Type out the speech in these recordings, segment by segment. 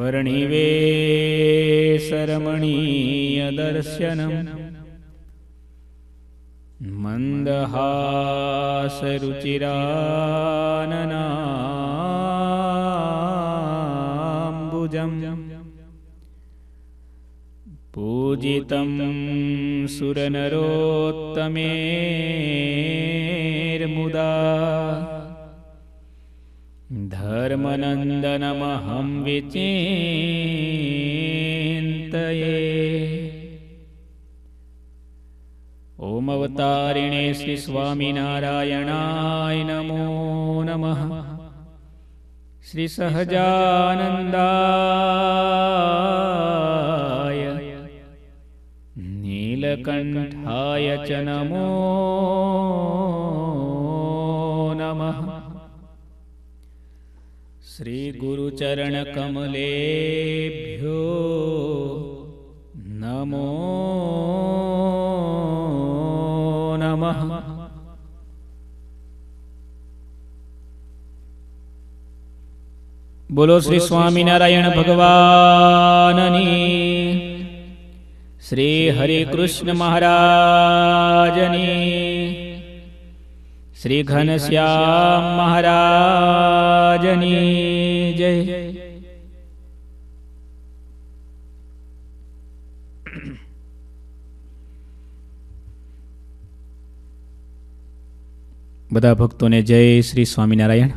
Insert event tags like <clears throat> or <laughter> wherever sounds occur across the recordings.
वर्णिवेशरमणीयदर्शनं मन्दहासरुचिराननाम्बुजं पूजितं सुरनरोत्तमेर्मुदा धर्मनन्दनमहं विचेतये ओमवतारिणे श्रीस्वामिनारायणाय नमो नमः श्रीसहजानन्दाय नीलकण्ठाय च नमो श्रीगुरुचरणकमलेभ्यो नमो नमः बोलो श्री श्री कृष्ण महाराजनी શ્રી ઘનશ્યામ મહારાજની જય બધા ભક્તોને જય શ્રી સ્વામિનારાયણ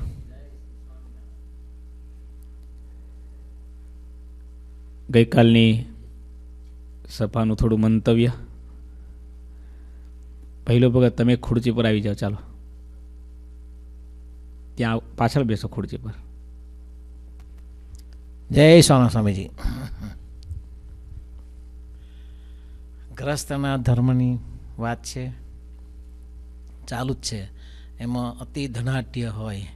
ગઈકાલની સભાનું થોડું મંતવ્ય પહેલો ભગત તમે ખુરચી પર આવી જાઓ ચાલો ત્યાં પાછળ બેસો ખુરશી પર જય સોના સ્વામીજી ગ્રસ્તના ધર્મની વાત છે ચાલુ જ છે એમાં અતિ ધનાટ્ય હોય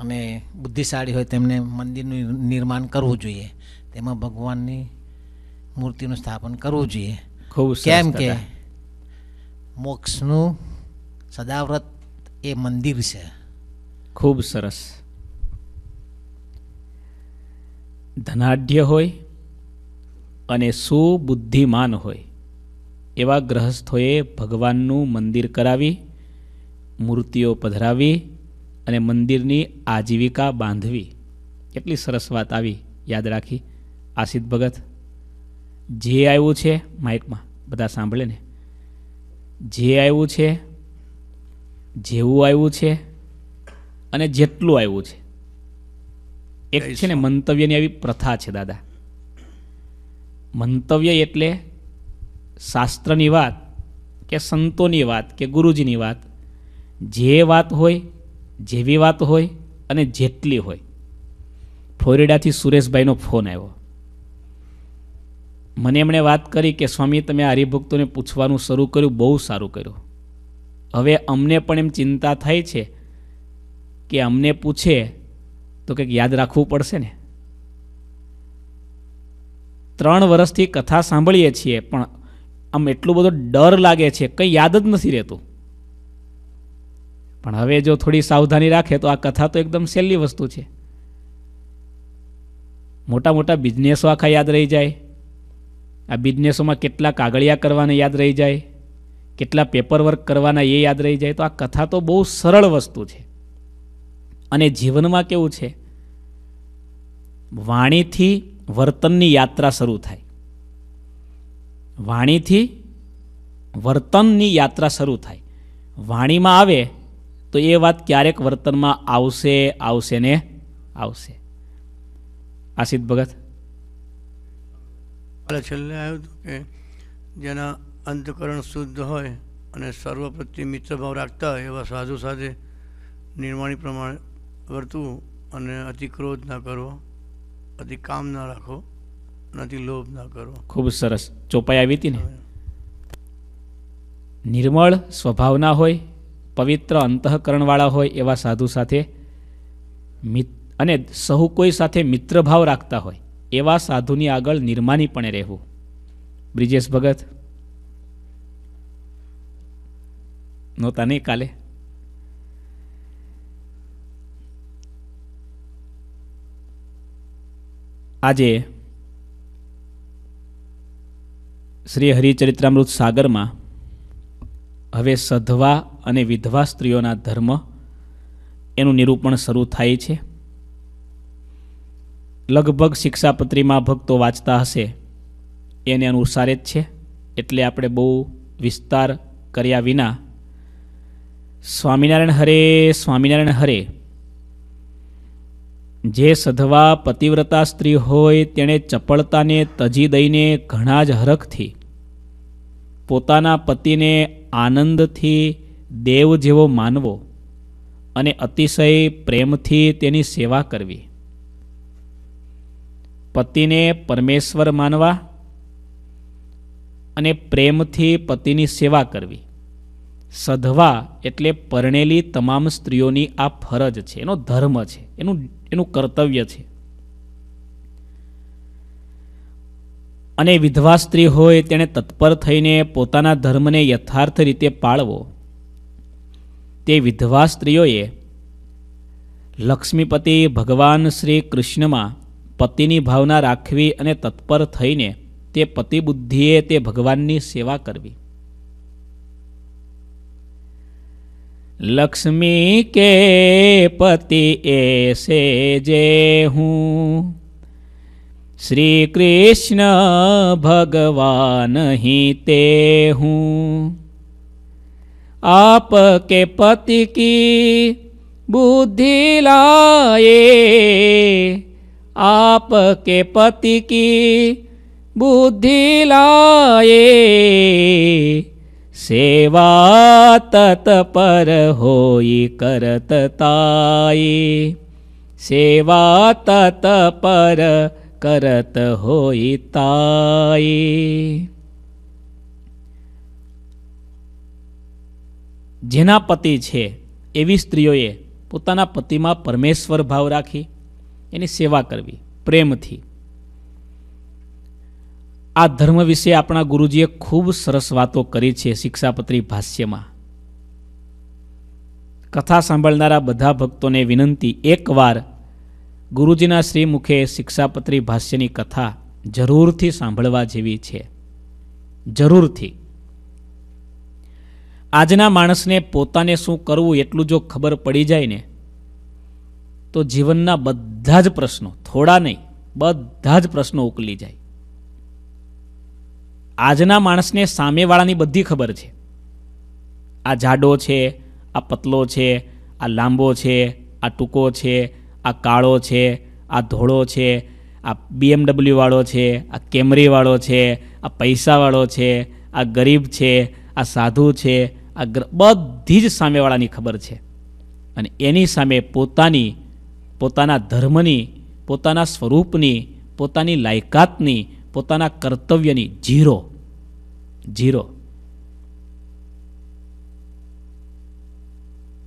અને બુદ્ધિશાળી હોય તેમને મંદિરનું નિર્માણ કરવું જોઈએ તેમાં ભગવાનની મૂર્તિનું સ્થાપન કરવું જોઈએ ખૂબ કેમ કે મોક્ષનું સદાવ્રત એ મંદિર છે ખૂબ સરસ ધનાઢ્ય હોય અને સુબુદ્ધિમાન હોય એવા ગ્રહસ્થોએ ભગવાનનું મંદિર કરાવી મૂર્તિઓ પધરાવી અને મંદિરની આજીવિકા બાંધવી કેટલી સરસ વાત આવી યાદ રાખી આસિદ ભગત જે આવ્યું છે માઇકમાં બધા સાંભળે ને જે આવ્યું છે જેવું આવ્યું છે અને જેટલું આવ્યું છે એક છે ને મંતવ્યની આવી પ્રથા છે દાદા મંતવ્ય એટલે શાસ્ત્રની વાત કે સંતોની વાત કે ગુરુજીની વાત જે વાત હોય જેવી વાત હોય અને જેટલી હોય ફ્લોરિડાથી સુરેશભાઈનો ફોન આવ્યો મને એમણે વાત કરી કે સ્વામી તમે હરિભક્તોને પૂછવાનું શરૂ કર્યું બહુ સારું કર્યું હવે અમને પણ એમ ચિંતા થાય છે કે અમને પૂછે તો કંઈક યાદ રાખવું પડશે ને ત્રણ વર્ષથી કથા સાંભળીએ છીએ પણ આમ એટલો બધો ડર લાગે છે કંઈ યાદ જ નથી રહેતું પણ હવે જો થોડી સાવધાની રાખે તો આ કથા તો એકદમ સહેલી વસ્તુ છે મોટા મોટા બિઝનેસો આખા યાદ રહી જાય આ બિઝનેસોમાં કેટલા કાગળિયા કરવાને યાદ રહી જાય કેટલા પેપર વર્ક કરવાના એ યાદ રહી જાય તો આ કથા તો બહુ સરળ વસ્તુ છે અને જીવનમાં કેવું છે વાણીથી વર્તનની યાત્રા શરૂ થાય વાણીથી વર્તનની યાત્રા શરૂ થાય વાણીમાં આવે તો એ વાત ક્યારેક વર્તનમાં આવશે આવશે ને આવશે આશિત ભગત છેલ્લે આવ્યું હતું કે જેના અંતકરણ શુદ્ધ હોય અને સર્વ પ્રત્યે મિત્રભાવ રાખતા હોય એવા સાધુ સાથે નિર્વાણી પ્રમાણે વર્તવું અને અતિક્રોધ ના કરો અતિ કામ ના રાખો અને અતિ લોભ ના કરો ખૂબ સરસ ચોપાઈ આવી હતી ને નિર્મળ સ્વભાવના હોય પવિત્ર અંતઃકરણવાળા હોય એવા સાધુ સાથે અને સહુ કોઈ સાથે મિત્રભાવ રાખતા હોય એવા સાધુની આગળ નિર્માનીપણે રહેવું બ્રિજેશ ભગત નહોતા નહીં કાલે આજે શ્રી હરિચરિત્રામૃત સાગરમાં હવે સધવા અને વિધવા સ્ત્રીઓના ધર્મ એનું નિરૂપણ શરૂ થાય છે લગભગ શિક્ષાપત્રીમાં ભક્તો વાંચતા હશે એને અનુસારે જ છે એટલે આપણે બહુ વિસ્તાર કર્યા વિના સ્વામિનારાયણ હરે સ્વામિનારાયણ હરે જે સધવા પતિવ્રતા સ્ત્રી હોય તેણે ચપળતાને તજી દઈને ઘણા જ હરખથી પોતાના પતિને આનંદથી દેવ જેવો માનવો અને અતિશય પ્રેમથી તેની સેવા કરવી પતિને પરમેશ્વર માનવા અને પ્રેમથી પતિની સેવા કરવી સધવા એટલે પરણેલી તમામ સ્ત્રીઓની આ ફરજ છે એનો ધર્મ છે એનું એનું કર્તવ્ય છે અને વિધવા સ્ત્રી હોય તેણે તત્પર થઈને પોતાના ધર્મને યથાર્થ રીતે પાળવો તે વિધવા સ્ત્રીઓએ લક્ષ્મીપતિ ભગવાન શ્રી કૃષ્ણમાં પતિની ભાવના રાખવી અને તત્પર થઈને તે પતિબુદ્ધિએ તે ભગવાનની સેવા કરવી लक्ष्मी के पति ऐसे जे हूँ श्री कृष्ण भगवान ही ते हूँ आपके पति की बुद्धि लाए आपके पति की बुद्धि लाए સેવા તત્પર હોઈ કરત તાઈ સેવા તત્પર કરત હોઈ તાઈ જેના પતિ છે એવી સ્ત્રીઓએ પોતાના પતિમાં પરમેશ્વર ભાવ રાખી એની સેવા કરવી પ્રેમથી આ ધર્મ વિશે આપણા ગુરુજીએ ખૂબ સરસ વાતો કરી છે શિક્ષાપત્રી ભાષ્યમાં કથા સાંભળનારા બધા ભક્તોને વિનંતી એકવાર ગુરુજીના શ્રીમુખે શિક્ષાપત્રી ભાષ્યની કથા જરૂરથી સાંભળવા જેવી છે જરૂરથી આજના માણસને પોતાને શું કરવું એટલું જો ખબર પડી જાય ને તો જીવનના બધા જ પ્રશ્નો થોડા નહીં બધા જ પ્રશ્નો ઉકલી જાય આજના માણસને સામેવાળાની બધી ખબર છે આ જાડો છે આ પતલો છે આ લાંબો છે આ ટૂંકો છે આ કાળો છે આ ધોળો છે આ બીએમડબલ્યુવાળો છે આ કેમરીવાળો છે આ પૈસાવાળો છે આ ગરીબ છે આ સાધુ છે આ બધી જ સામેવાળાની ખબર છે અને એની સામે પોતાની પોતાના ધર્મની પોતાના સ્વરૂપની પોતાની લાયકાતની પોતાના કર્તવ્યની જીરો જીરો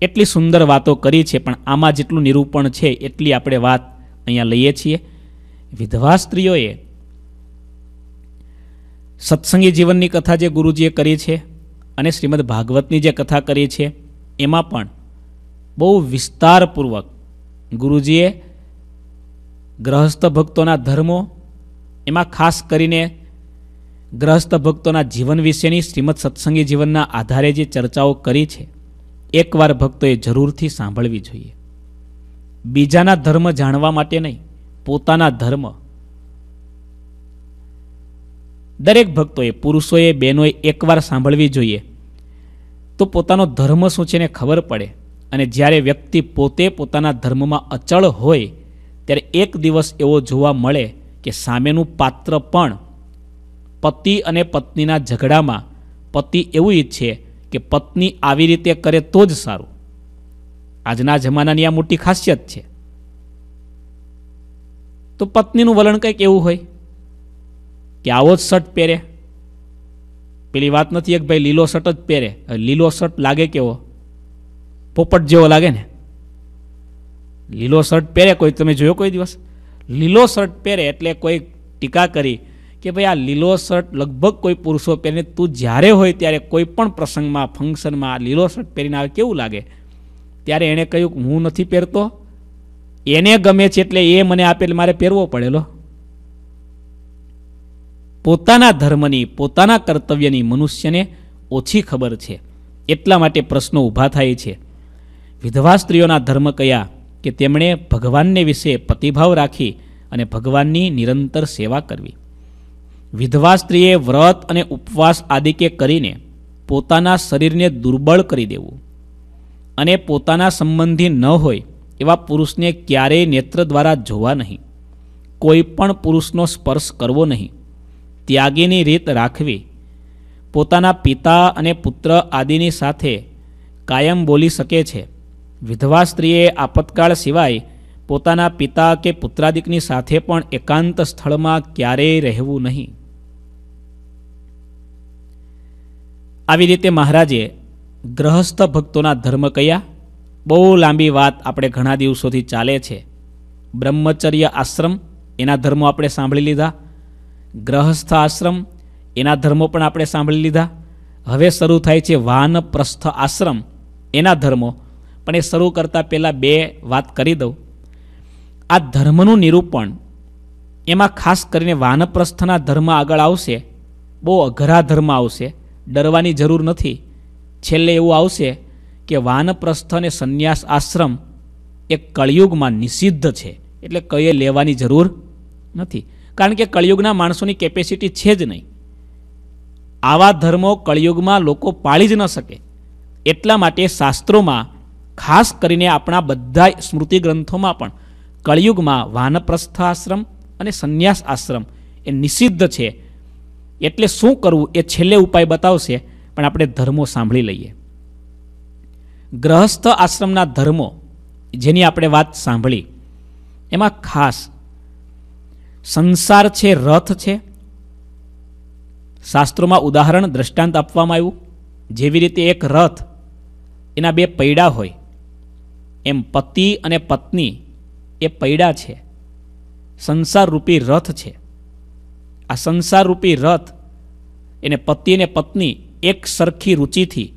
એટલી સુંદર વાતો કરી છે પણ આમાં જેટલું નિરૂપણ છે એટલી આપણે વાત અહીંયા લઈએ છીએ વિધવા સ્ત્રીઓએ સત્સંગી જીવનની કથા જે ગુરુજીએ કરી છે અને શ્રીમદ ભાગવતની જે કથા કરી છે એમાં પણ બહુ વિસ્તારપૂર્વક ગુરુજીએ ગ્રહસ્થ ભક્તોના ધર્મો એમાં ખાસ કરીને ગ્રહસ્થ ભક્તોના જીવન વિશેની શ્રીમદ સત્સંગી જીવનના આધારે જે ચર્ચાઓ કરી છે એકવાર ભક્તોએ જરૂરથી સાંભળવી જોઈએ બીજાના ધર્મ જાણવા માટે નહીં પોતાના ધર્મ દરેક ભક્તોએ પુરુષોએ બહેનોએ એકવાર સાંભળવી જોઈએ તો પોતાનો ધર્મ શું છે એને ખબર પડે અને જ્યારે વ્યક્તિ પોતે પોતાના ધર્મમાં અચળ હોય ત્યારે એક દિવસ એવો જોવા મળે કે સામેનું પાત્ર પણ પતિ અને પત્નીના ઝઘડામાં પતિ એવું ઈચ્છે કે પત્ની આવી રીતે કરે તો જ સારું આજના જમાનાની આ મોટી ખાસિયત છે તો પત્નીનું વલણ કંઈક એવું હોય કે આવો જ શર્ટ પહેરે પેલી વાત નથી એક ભાઈ લીલો શર્ટ જ પહેરે લીલો શર્ટ લાગે કેવો પોપટ જેવો લાગે ને લીલો શર્ટ પહેરે કોઈ તમે જોયો કોઈ દિવસ લીલો શર્ટ પહેરે એટલે કોઈ ટીકા કરી કે ભાઈ આ લીલો શર્ટ લગભગ કોઈ પુરુષો પહેરીને તું જ્યારે હોય ત્યારે કોઈ પણ પ્રસંગમાં ફંક્શનમાં આ લીલો શર્ટ પહેરીને આવે કેવું લાગે ત્યારે એણે કહ્યું હું નથી પહેરતો એને ગમે છે એટલે એ મને આપેલ મારે પહેરવો પડેલો પોતાના ધર્મની પોતાના કર્તવ્યની મનુષ્યને ઓછી ખબર છે એટલા માટે પ્રશ્નો ઊભા થાય છે વિધવા સ્ત્રીઓના ધર્મ કયા કે તેમણે ભગવાનને વિશે પ્રતિભાવ રાખી અને ભગવાનની નિરંતર સેવા કરવી વિધવા સ્ત્રીએ વ્રત અને ઉપવાસ આદિ કે કરીને પોતાના શરીરને દુર્બળ કરી દેવું અને પોતાના સંબંધી ન હોય એવા પુરુષને ક્યારેય નેત્ર દ્વારા જોવા નહીં કોઈ પણ પુરુષનો સ્પર્શ કરવો નહીં ત્યાગીની રીત રાખવી પોતાના પિતા અને પુત્ર આદિની સાથે કાયમ બોલી શકે છે વિધવા સ્ત્રીએ આપતકાળ સિવાય પોતાના પિતા કે પુત્રાદિકની સાથે પણ એકાંત સ્થળમાં ક્યારેય રહેવું નહીં આવી રીતે મહારાજે ગ્રહસ્થ ભક્તોના ધર્મ કયા બહુ લાંબી વાત આપણે ઘણા દિવસોથી ચાલે છે બ્રહ્મચર્ય આશ્રમ એના ધર્મો આપણે સાંભળી લીધા ગ્રહસ્થ આશ્રમ એના ધર્મો પણ આપણે સાંભળી લીધા હવે શરૂ થાય છે વાનપ્રસ્થ આશ્રમ એના ધર્મો પણ એ શરૂ કરતાં પહેલાં બે વાત કરી દઉં આ ધર્મનું નિરૂપણ એમાં ખાસ કરીને વાનપ્રસ્થના ધર્મ આગળ આવશે બહુ અઘરા ધર્મ આવશે ડરવાની જરૂર નથી છેલ્લે એવું આવશે કે વાનપ્રસ્થ અને સંન્યાસ આશ્રમ એ કળિયુગમાં નિષિદ્ધ છે એટલે કયે લેવાની જરૂર નથી કારણ કે કળિયુગના માણસોની કેપેસિટી છે જ નહીં આવા ધર્મો કળિયુગમાં લોકો પાળી જ ન શકે એટલા માટે શાસ્ત્રોમાં ખાસ કરીને આપણા બધા સ્મૃતિ ગ્રંથોમાં પણ કળિયુગમાં વાનપ્રસ્થ આશ્રમ અને સંન્યાસ આશ્રમ એ નિષિદ્ધ છે એટલે શું કરવું એ છેલ્લે ઉપાય બતાવશે પણ આપણે ધર્મો સાંભળી લઈએ ગ્રહસ્થ આશ્રમના ધર્મો જેની આપણે વાત સાંભળી એમાં ખાસ સંસાર છે રથ છે શાસ્ત્રોમાં ઉદાહરણ દ્રષ્ટાંત આપવામાં આવ્યું જેવી રીતે એક રથ એના બે પૈડા હોય એમ પતિ અને પત્ની એ પૈડા છે સંસારરૂપી રથ છે આ સંસારરૂપી રથ એને પતિ અને પત્ની એક સરખી રુચિથી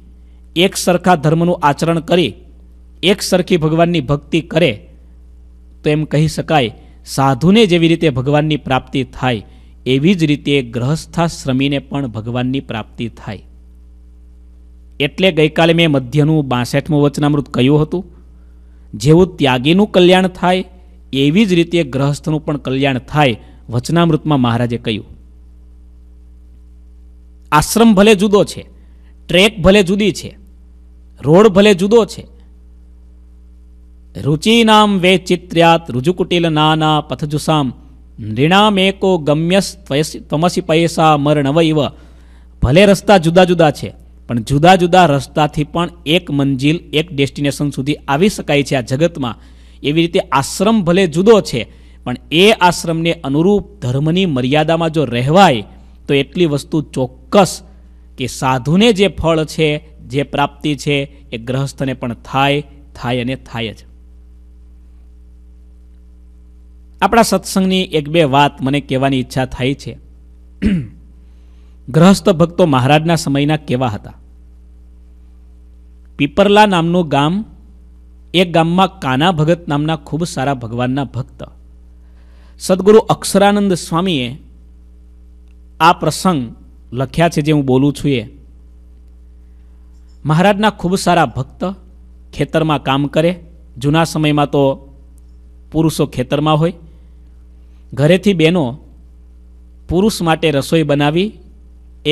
એક સરખા ધર્મનું આચરણ કરી એક સરખી ભગવાનની ભક્તિ કરે તો એમ કહી શકાય સાધુને જેવી રીતે ભગવાનની પ્રાપ્તિ થાય એવી જ રીતે ગ્રહસ્થાશ્રમીને પણ ભગવાનની પ્રાપ્તિ થાય એટલે ગઈકાલે મેં મધ્યનું બાસઠમું વચનામૃત કહ્યું હતું જેવું ત્યાગીનું કલ્યાણ થાય એવી જ રીતે ગ્રહસ્થનું પણ કલ્યાણ થાય વચનામૃતમાં મહારાજે કહ્યું આશ્રમ ભલે જુદો છે ટ્રેક ભલે જુદી છે રોડ ભલે જુદો છે રુચિનામ વેચિત્ર્યાત રુજુકુટિલ નાના પથજુસામ નૃણામેકો ગમ્યસ ત્વમસી પૈસા મરણવ ઇવ ભલે રસ્તા જુદા જુદા છે પણ જુદા જુદા રસ્તાથી પણ એક મંજિલ એક ડેસ્ટિનેશન સુધી આવી શકાય છે આ જગતમાં એવી રીતે આશ્રમ ભલે જુદો છે પણ એ આશ્રમને અનુરૂપ ધર્મની મર્યાદામાં જો રહેવાય તો એટલી વસ્તુ ચોક્કસ કે સાધુને જે ફળ છે જે પ્રાપ્તિ છે એ ગ્રહસ્થને પણ થાય થાય અને થાય જ આપણા સત્સંગની એક બે વાત મને કહેવાની ઈચ્છા થાય છે ગ્રહસ્થ ભક્તો મહારાજના સમયના કેવા હતા પીપરલા નામનું ગામ એ ગામમાં કાના ભગત નામના ખૂબ સારા ભગવાનના ભક્ત સદગુરુ અક્ષરાનંદ સ્વામીએ આ પ્રસંગ લખ્યા છે જે હું બોલું છું એ મહારાજના ખૂબ સારા ભક્ત ખેતરમાં કામ કરે જૂના સમયમાં તો પુરુષો ખેતરમાં હોય ઘરેથી બહેનો પુરુષ માટે રસોઈ બનાવી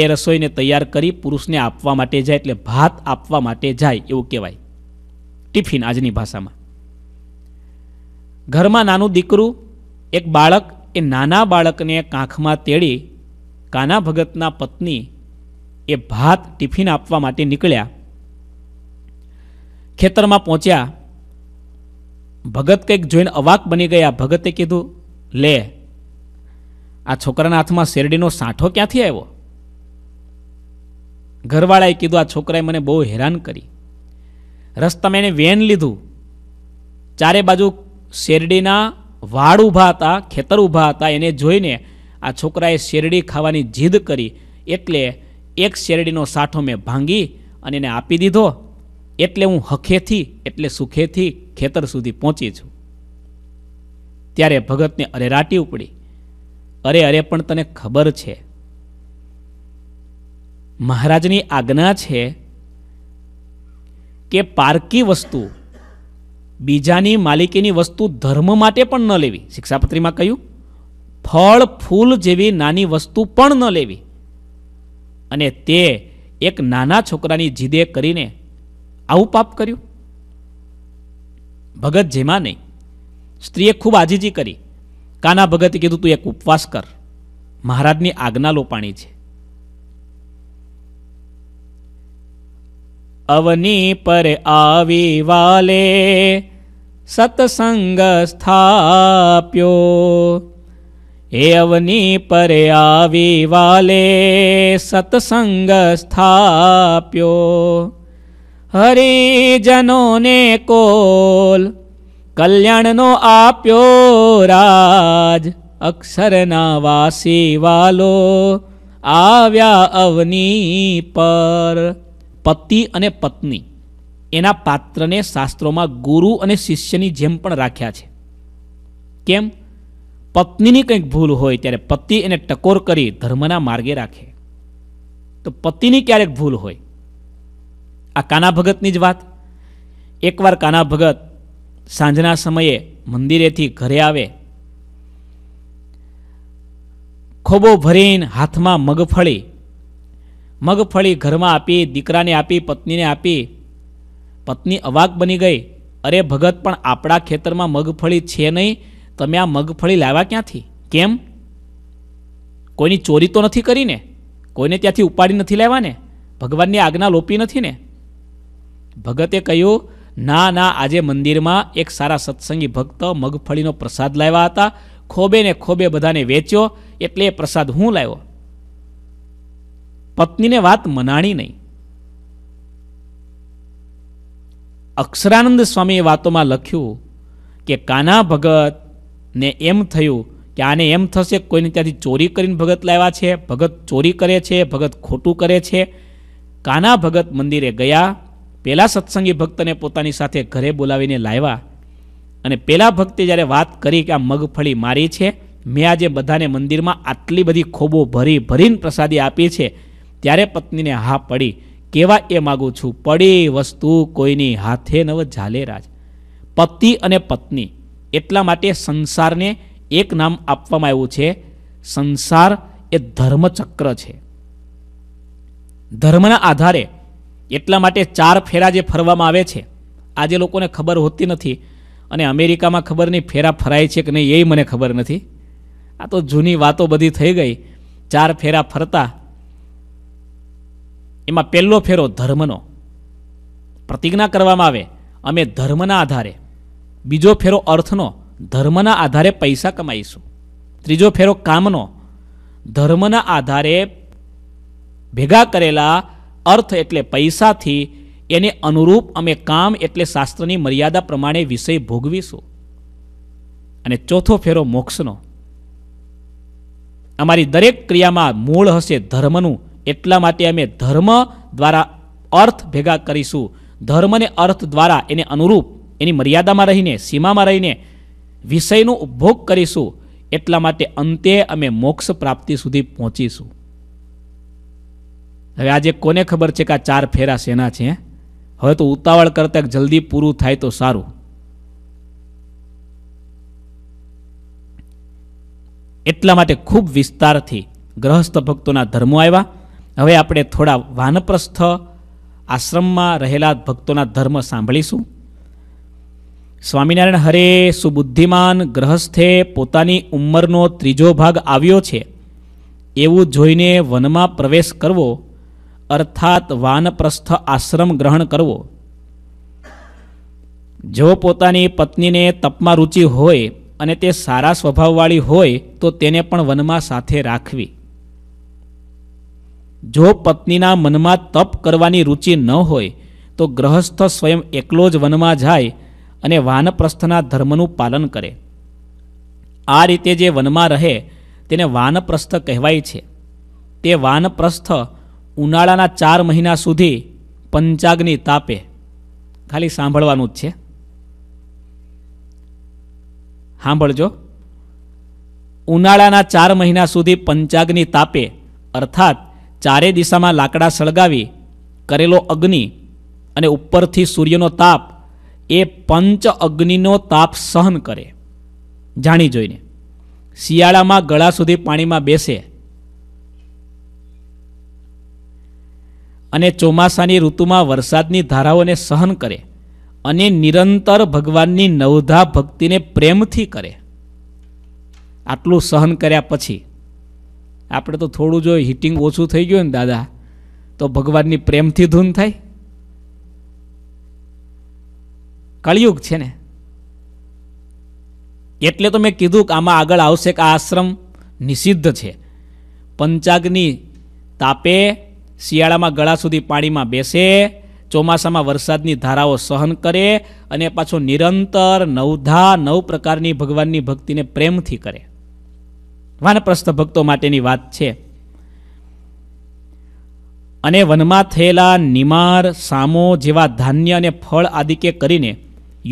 એ રસોઈને તૈયાર કરી પુરુષને આપવા માટે જાય એટલે ભાત આપવા માટે જાય એવું કહેવાય ટિફિન આજની ભાષામાં ઘરમાં નાનું દીકરું એક બાળક એ નાના બાળકને કાંખમાં તેડી કાના ભગતના પત્ની એ ભાત ટિફિન આપવા માટે નીકળ્યા ખેતરમાં પહોંચ્યા ભગત કંઈક જોઈને અવાક બની ગયા ભગતે કીધું લે આ છોકરાના હાથમાં શેરડીનો સાંઠો ક્યાંથી આવ્યો ઘરવાળાએ કીધું આ છોકરાએ મને બહુ હેરાન કરી રસ્તામાં એને વેન લીધું ચારે બાજુ શેરડીના વાડ ઊભા હતા ખેતર ઊભા હતા એને જોઈને આ છોકરાએ શેરડી ખાવાની જીદ કરી એટલે એક શેરડીનો સાઠો મેં ભાંગી અને એને આપી દીધો એટલે હું હખેથી એટલે સુખેથી ખેતર સુધી પહોંચી છું ત્યારે ભગતને અરેરાટી ઉપડી અરે અરે પણ તને ખબર છે મહારાજની આજ્ઞા છે કે પારકી વસ્તુ બીજાની માલિકીની વસ્તુ ધર્મ માટે પણ ન લેવી શિક્ષાપત્રીમાં કહ્યું ફળ ફૂલ જેવી નાની વસ્તુ પણ ન લેવી અને તે એક નાના છોકરાની જીદે કરીને આવું પાપ કર્યું ભગત જેમાં નહીં સ્ત્રીએ ખૂબ આજીજી કરી કાના ભગતે કીધું તું એક ઉપવાસ કર મહારાજની આજ્ઞા લોપાણી છે અવની પર આવી વાલે સત્સંગ સ્થાપ્યો હે અવની પર આવી વાલે સત્સંગ સ્થાપ્યો હરિજનોને કોલ કલ્યાણનો આપ્યો રાજ અક્ષરના વાસી વાલો આવ્યા અવની પર પતિ અને પત્ની એના પાત્રને શાસ્ત્રોમાં ગુરુ અને શિષ્યની જેમ પણ રાખ્યા છે કેમ પત્નીની કંઈક ભૂલ હોય ત્યારે પતિ એને ટકોર કરી ધર્મના માર્ગે રાખે તો પતિની ક્યારેક ભૂલ હોય આ કાના ભગતની જ વાત એકવાર કાના ભગત સાંજના સમયે મંદિરેથી ઘરે આવે ખોબો ભરીને હાથમાં મગફળી મગફળી ઘરમાં આપી દીકરાને આપી પત્નીને આપી પત્ની અવાક બની ગઈ અરે ભગત પણ આપણા ખેતરમાં મગફળી છે નહીં તમે આ મગફળી લાવ્યા ક્યાંથી કેમ કોઈની ચોરી તો નથી કરીને કોઈને ત્યાંથી ઉપાડી નથી લેવાને ભગવાનની આજ્ઞા લોપી નથી ને ભગતે કહ્યું ના ના આજે મંદિરમાં એક સારા સત્સંગી ભક્ત મગફળીનો પ્રસાદ લાવ્યા હતા ખોબે ને ખોબે બધાને વેચ્યો એટલે એ પ્રસાદ હું લાવ્યો પત્નીને વાત મનાણી નહીં અક્ષરાનંદ સ્વામી વાતોમાં લખ્યું કે કાના ભગત ને એમ થયું કે આને એમ થશે કોઈને ત્યાંથી ચોરી કરીને ભગત લાવ્યા છે ભગત ચોરી કરે છે ભગત ખોટું કરે છે કાના ભગત મંદિરે ગયા પહેલાં સત્સંગી ભક્તને પોતાની સાથે ઘરે બોલાવીને લાવ્યા અને પેલા ભક્તે જ્યારે વાત કરી કે આ મગફળી મારી છે મેં આજે બધાને મંદિરમાં આટલી બધી ખોબો ભરી ભરીને પ્રસાદી આપી છે ત્યારે પત્નીને હા પડી કેવા એ માગું છું પડી વસ્તુ કોઈની હાથે નવ ઝાલે પતિ અને પત્ની એટલા માટે સંસારને એક નામ આપવામાં આવ્યું છે સંસાર એ ધર્મચક્ર છે ધર્મના આધારે એટલા માટે ચાર ફેરા જે ફરવામાં આવે છે આજે લોકોને ખબર હોતી નથી અને અમેરિકામાં ખબર નહીં ફેરા ફરાય છે કે નહીં એ મને ખબર નથી આ તો જૂની વાતો બધી થઈ ગઈ ચાર ફેરા ફરતા એમાં પહેલો ફેરો ધર્મનો પ્રતિજ્ઞા કરવામાં આવે અમે ધર્મના આધારે બીજો ફેરો અર્થનો ધર્મના આધારે પૈસા કમાઈશું ત્રીજો ફેરો કામનો ધર્મના આધારે ભેગા કરેલા અર્થ એટલે પૈસાથી એને અનુરૂપ અમે કામ એટલે શાસ્ત્રની મર્યાદા પ્રમાણે વિષય ભોગવીશું અને ચોથો ફેરો મોક્ષનો અમારી દરેક ક્રિયામાં મૂળ હશે ધર્મનું એટલા માટે અમે ધર્મ દ્વારા અર્થ ભેગા કરીશું ધર્મને અર્થ દ્વારા એને અનુરૂપ એની મર્યાદામાં રહીને સીમામાં રહીને વિષયનો ઉપભોગ કરીશું એટલા માટે અંતે અમે મોક્ષ પ્રાપ્તિ સુધી પહોંચીશું હવે આજે કોને ખબર છે કે આ ચાર ફેરા સેના છે હવે તો ઉતાવળ કરતા જલ્દી પૂરું થાય તો સારું એટલા માટે ખૂબ વિસ્તારથી ગ્રહસ્થ ભક્તોના ધર્મો આવ્યા હવે આપણે થોડા વાનપ્રસ્થ આશ્રમમાં રહેલા ભક્તોના ધર્મ સાંભળીશું સ્વામિનારાયણ હરે સુબુદ્ધિમાન ગ્રહસ્થે પોતાની ઉંમરનો ત્રીજો ભાગ આવ્યો છે એવું જોઈને વનમાં પ્રવેશ કરવો અર્થાત વાનપ્રસ્થ આશ્રમ ગ્રહણ કરવો જો પોતાની પત્નીને તપમાં રુચિ હોય અને તે સારા સ્વભાવવાળી હોય તો તેને પણ વનમાં સાથે રાખવી જો પત્નીના મનમાં તપ કરવાની રુચિ ન હોય તો ગ્રહસ્થ સ્વયં એકલો જ વનમાં જાય અને વાનપ્રસ્થના ધર્મનું પાલન કરે આ રીતે જે વનમાં રહે તેને વાનપ્રસ્થ કહેવાય છે તે વાનપ્રસ્થ ઉનાળાના ચાર મહિના સુધી પંચાગ્નિ તાપે ખાલી સાંભળવાનું જ છે સાંભળજો ઉનાળાના ચાર મહિના સુધી પંચાગ્નિ તાપે અર્થાત ચારે દિશામાં લાકડા સળગાવી કરેલો અગ્નિ અને ઉપરથી સૂર્યનો તાપ એ પંચ અગ્નિનો તાપ સહન કરે જાણી જોઈને શિયાળામાં ગળા સુધી પાણીમાં બેસે અને ચોમાસાની ઋતુમાં વરસાદની ધારાઓને સહન કરે અને નિરંતર ભગવાનની નવધા ભક્તિને પ્રેમથી કરે આટલું સહન કર્યા પછી આપણે તો થોડું જો હીટિંગ ઓછું થઈ ગયું ને દાદા તો ભગવાનની પ્રેમથી ધૂન થાય કળિયુગ છે ને એટલે તો મેં કીધું કે આમાં આગળ આવશે કે આ આશ્રમ નિષિદ્ધ છે પંચાગની તાપે શિયાળામાં ગળા સુધી પાણીમાં બેસે ચોમાસામાં વરસાદની ધારાઓ સહન કરે અને પાછો નિરંતર નવધા નવ પ્રકારની ભગવાનની ભક્તિને પ્રેમથી કરે વાનપ્રસ્થ ભક્તો માટેની વાત છે અને વનમાં થયેલા નિમાર સામો જેવા ધાન્ય અને ફળ આદિ કે કરીને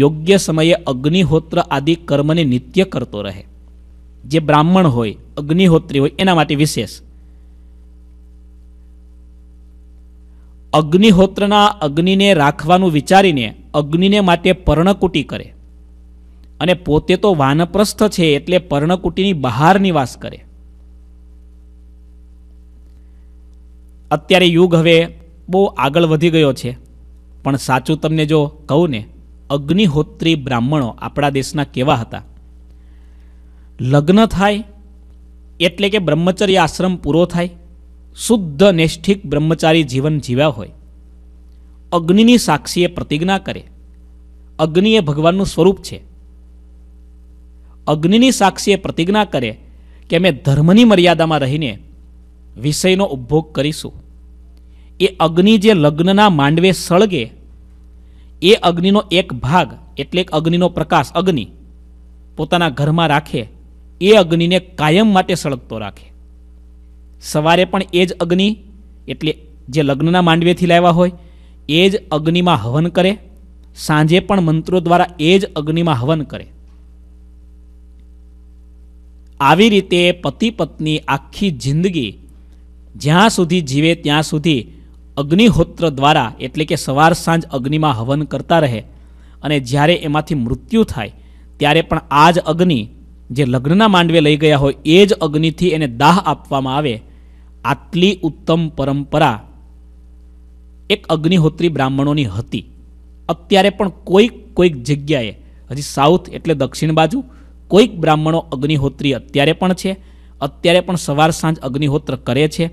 યોગ્ય સમયે અગ્નિહોત્ર આદિ કર્મને નિત્ય કરતો રહે જે બ્રાહ્મણ હોય અગ્નિહોત્રી હોય એના માટે વિશેષ અગ્નિહોત્રના અગ્નિને રાખવાનું વિચારીને અગ્નિને માટે પર્ણકુટી કરે અને પોતે તો વાનપ્રસ્થ છે એટલે પર્ણકુટીની બહાર નિવાસ કરે અત્યારે યુગ હવે બહુ આગળ વધી ગયો છે પણ સાચું તમને જો કહું ને અગ્નિહોત્રી બ્રાહ્મણો આપણા દેશના કેવા હતા લગ્ન થાય એટલે કે બ્રહ્મચર્ય આશ્રમ પૂરો થાય શુદ્ધ નૈષ્ઠિક બ્રહ્મચારી જીવન જીવ્યા હોય અગ્નિની સાક્ષીએ પ્રતિજ્ઞા કરે અગ્નિ એ ભગવાનનું સ્વરૂપ છે અગ્નિની સાક્ષીએ પ્રતિજ્ઞા કરે કે અમે ધર્મની મર્યાદામાં રહીને વિષયનો ઉપભોગ કરીશું એ અગ્નિ જે લગ્નના માંડવે સળગે એ અગ્નિનો એક ભાગ એટલે અગ્નિનો પ્રકાશ અગ્નિ પોતાના ઘરમાં રાખે એ અગ્નિને કાયમ માટે સળગતો રાખે સવારે પણ એ જ અગ્નિ એટલે જે લગ્નના માંડવેથી લાવ્યા હોય એ જ અગ્નિમાં હવન કરે સાંજે પણ મંત્રો દ્વારા એ જ અગ્નિમાં હવન કરે આવી રીતે પતિ પત્ની આખી જિંદગી જ્યાં સુધી જીવે ત્યાં સુધી અગ્નિહોત્ર દ્વારા એટલે કે સવાર સાંજ અગ્નિમાં હવન કરતા રહે અને જ્યારે એમાંથી મૃત્યુ થાય ત્યારે પણ આ જ અગ્નિ જે લગ્નના માંડવે લઈ ગયા હોય એ જ અગ્નિથી એને દાહ આપવામાં આવે આટલી ઉત્તમ પરંપરા એક અગ્નિહોત્રી બ્રાહ્મણોની હતી અત્યારે પણ કોઈક કોઈક જગ્યાએ હજી સાઉથ એટલે દક્ષિણ બાજુ કોઈક બ્રાહ્મણો અગ્નિહોત્રી અત્યારે પણ છે અત્યારે પણ સવાર સાંજ અગ્નિહોત્ર કરે છે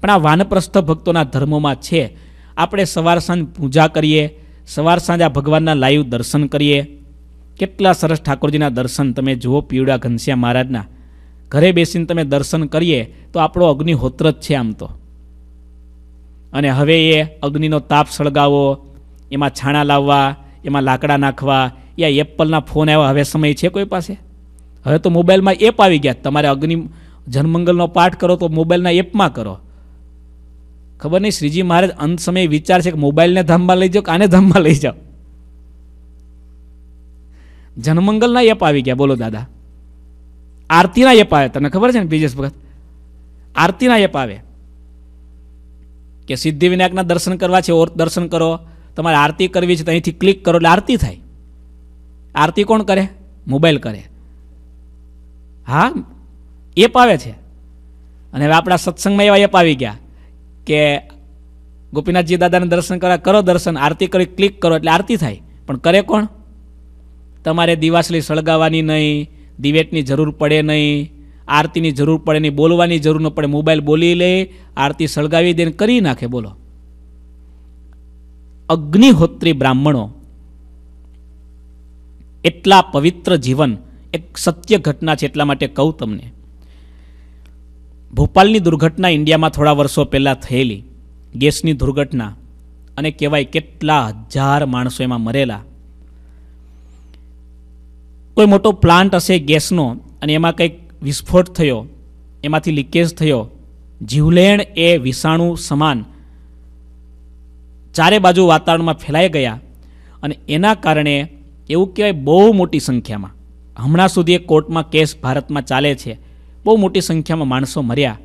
પણ આ વાનપ્રસ્થ ભક્તોના ધર્મોમાં છે આપણે સવાર સાંજ પૂજા કરીએ સવાર સાંજ આ ભગવાનના લાઈવ દર્શન કરીએ કેટલા સરસ ઠાકોરજીના દર્શન તમે જુઓ પીવડા ઘનશ્યા મહારાજના ઘરે બેસીને તમે દર્શન કરીએ તો આપણો અગ્નિહોત્ર જ છે આમ તો અને હવે એ અગ્નિનો તાપ સળગાવો એમાં છાણા લાવવા એમાં લાકડા નાખવા યા એપલના ફોન આવ્યા હવે સમય છે કોઈ પાસે હવે તો મોબાઈલમાં એપ આવી ગયા તમારે અગ્નિ જનમંગલનો પાઠ કરો તો મોબાઈલના એપમાં કરો ખબર નહીં શ્રીજી મહારાજ અંત સમયે વિચાર છે કે મોબાઈલને ધામમાં લઈ જાઓ કે આને ધામમાં લઈ જાઓ જનમંગલના એપ આવી ગયા બોલો દાદા આરતીના એપ આવે તને ખબર છે ને બીજેશ ભગત આરતીના એપ આવે કે સિદ્ધિવિનાયકના દર્શન કરવા છે ઓર દર્શન કરો તમારે આરતી કરવી છે તો અહીંથી ક્લિક કરો એટલે આરતી થાય આરતી કોણ કરે મોબાઈલ કરે હા એપ આવે છે અને હવે આપણા સત્સંગમાં એવા એપ આવી ગયા કે ગોપીનાથજી દાદાને દર્શન કરવા કરો દર્શન આરતી કરી ક્લિક કરો એટલે આરતી થાય પણ કરે કોણ તમારે દિવાસળી સળગાવવાની નહીં દિવેટની જરૂર પડે નહીં આરતીની જરૂર પડે નહીં બોલવાની જરૂર ન પડે મોબાઈલ બોલી લે આરતી સળગાવી દે કરી નાખે બોલો અગ્નિહોત્રી બ્રાહ્મણો એટલા પવિત્ર જીવન એક સત્ય ઘટના છે એટલા માટે કહું તમને ભોપાલની દુર્ઘટના ઇન્ડિયામાં થોડા વર્ષો પહેલાં થયેલી ગેસની દુર્ઘટના અને કહેવાય કેટલા હજાર માણસો એમાં મરેલા કોઈ મોટો પ્લાન્ટ હશે ગેસનો અને એમાં કંઈક વિસ્ફોટ થયો એમાંથી લીકેજ થયો જીવલેણ એ વિષાણુ સમાન ચારે બાજુ વાતાવરણમાં ફેલાઈ ગયા અને એના કારણે એવું કહેવાય બહુ મોટી સંખ્યામાં હમણાં સુધી એક કોર્ટમાં કેસ ભારતમાં ચાલે છે બહુ મોટી સંખ્યામાં માણસો મર્યા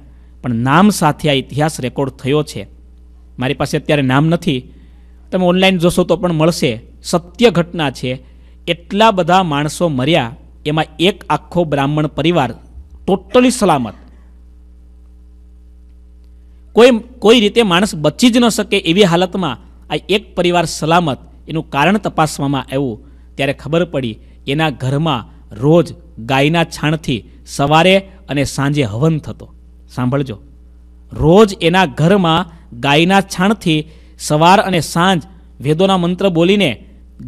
પણ નામ સાથે આ ઇતિહાસ રેકોર્ડ થયો છે મારી પાસે અત્યારે નામ નથી તમે ઓનલાઈન જોશો તો પણ મળશે સત્ય ઘટના છે એટલા બધા માણસો મર્યા એમાં એક આખો બ્રાહ્મણ પરિવાર ટોટલી સલામત કોઈ કોઈ રીતે માણસ બચી જ ન શકે એવી હાલતમાં આ એક પરિવાર સલામત એનું કારણ તપાસવામાં આવ્યું ત્યારે ખબર પડી એના ઘરમાં રોજ ગાયના છાણથી સવારે અને સાંજે હવન થતો સાંભળજો રોજ એના ઘરમાં ગાયના છાણથી સવાર અને સાંજ વેદોના મંત્ર બોલીને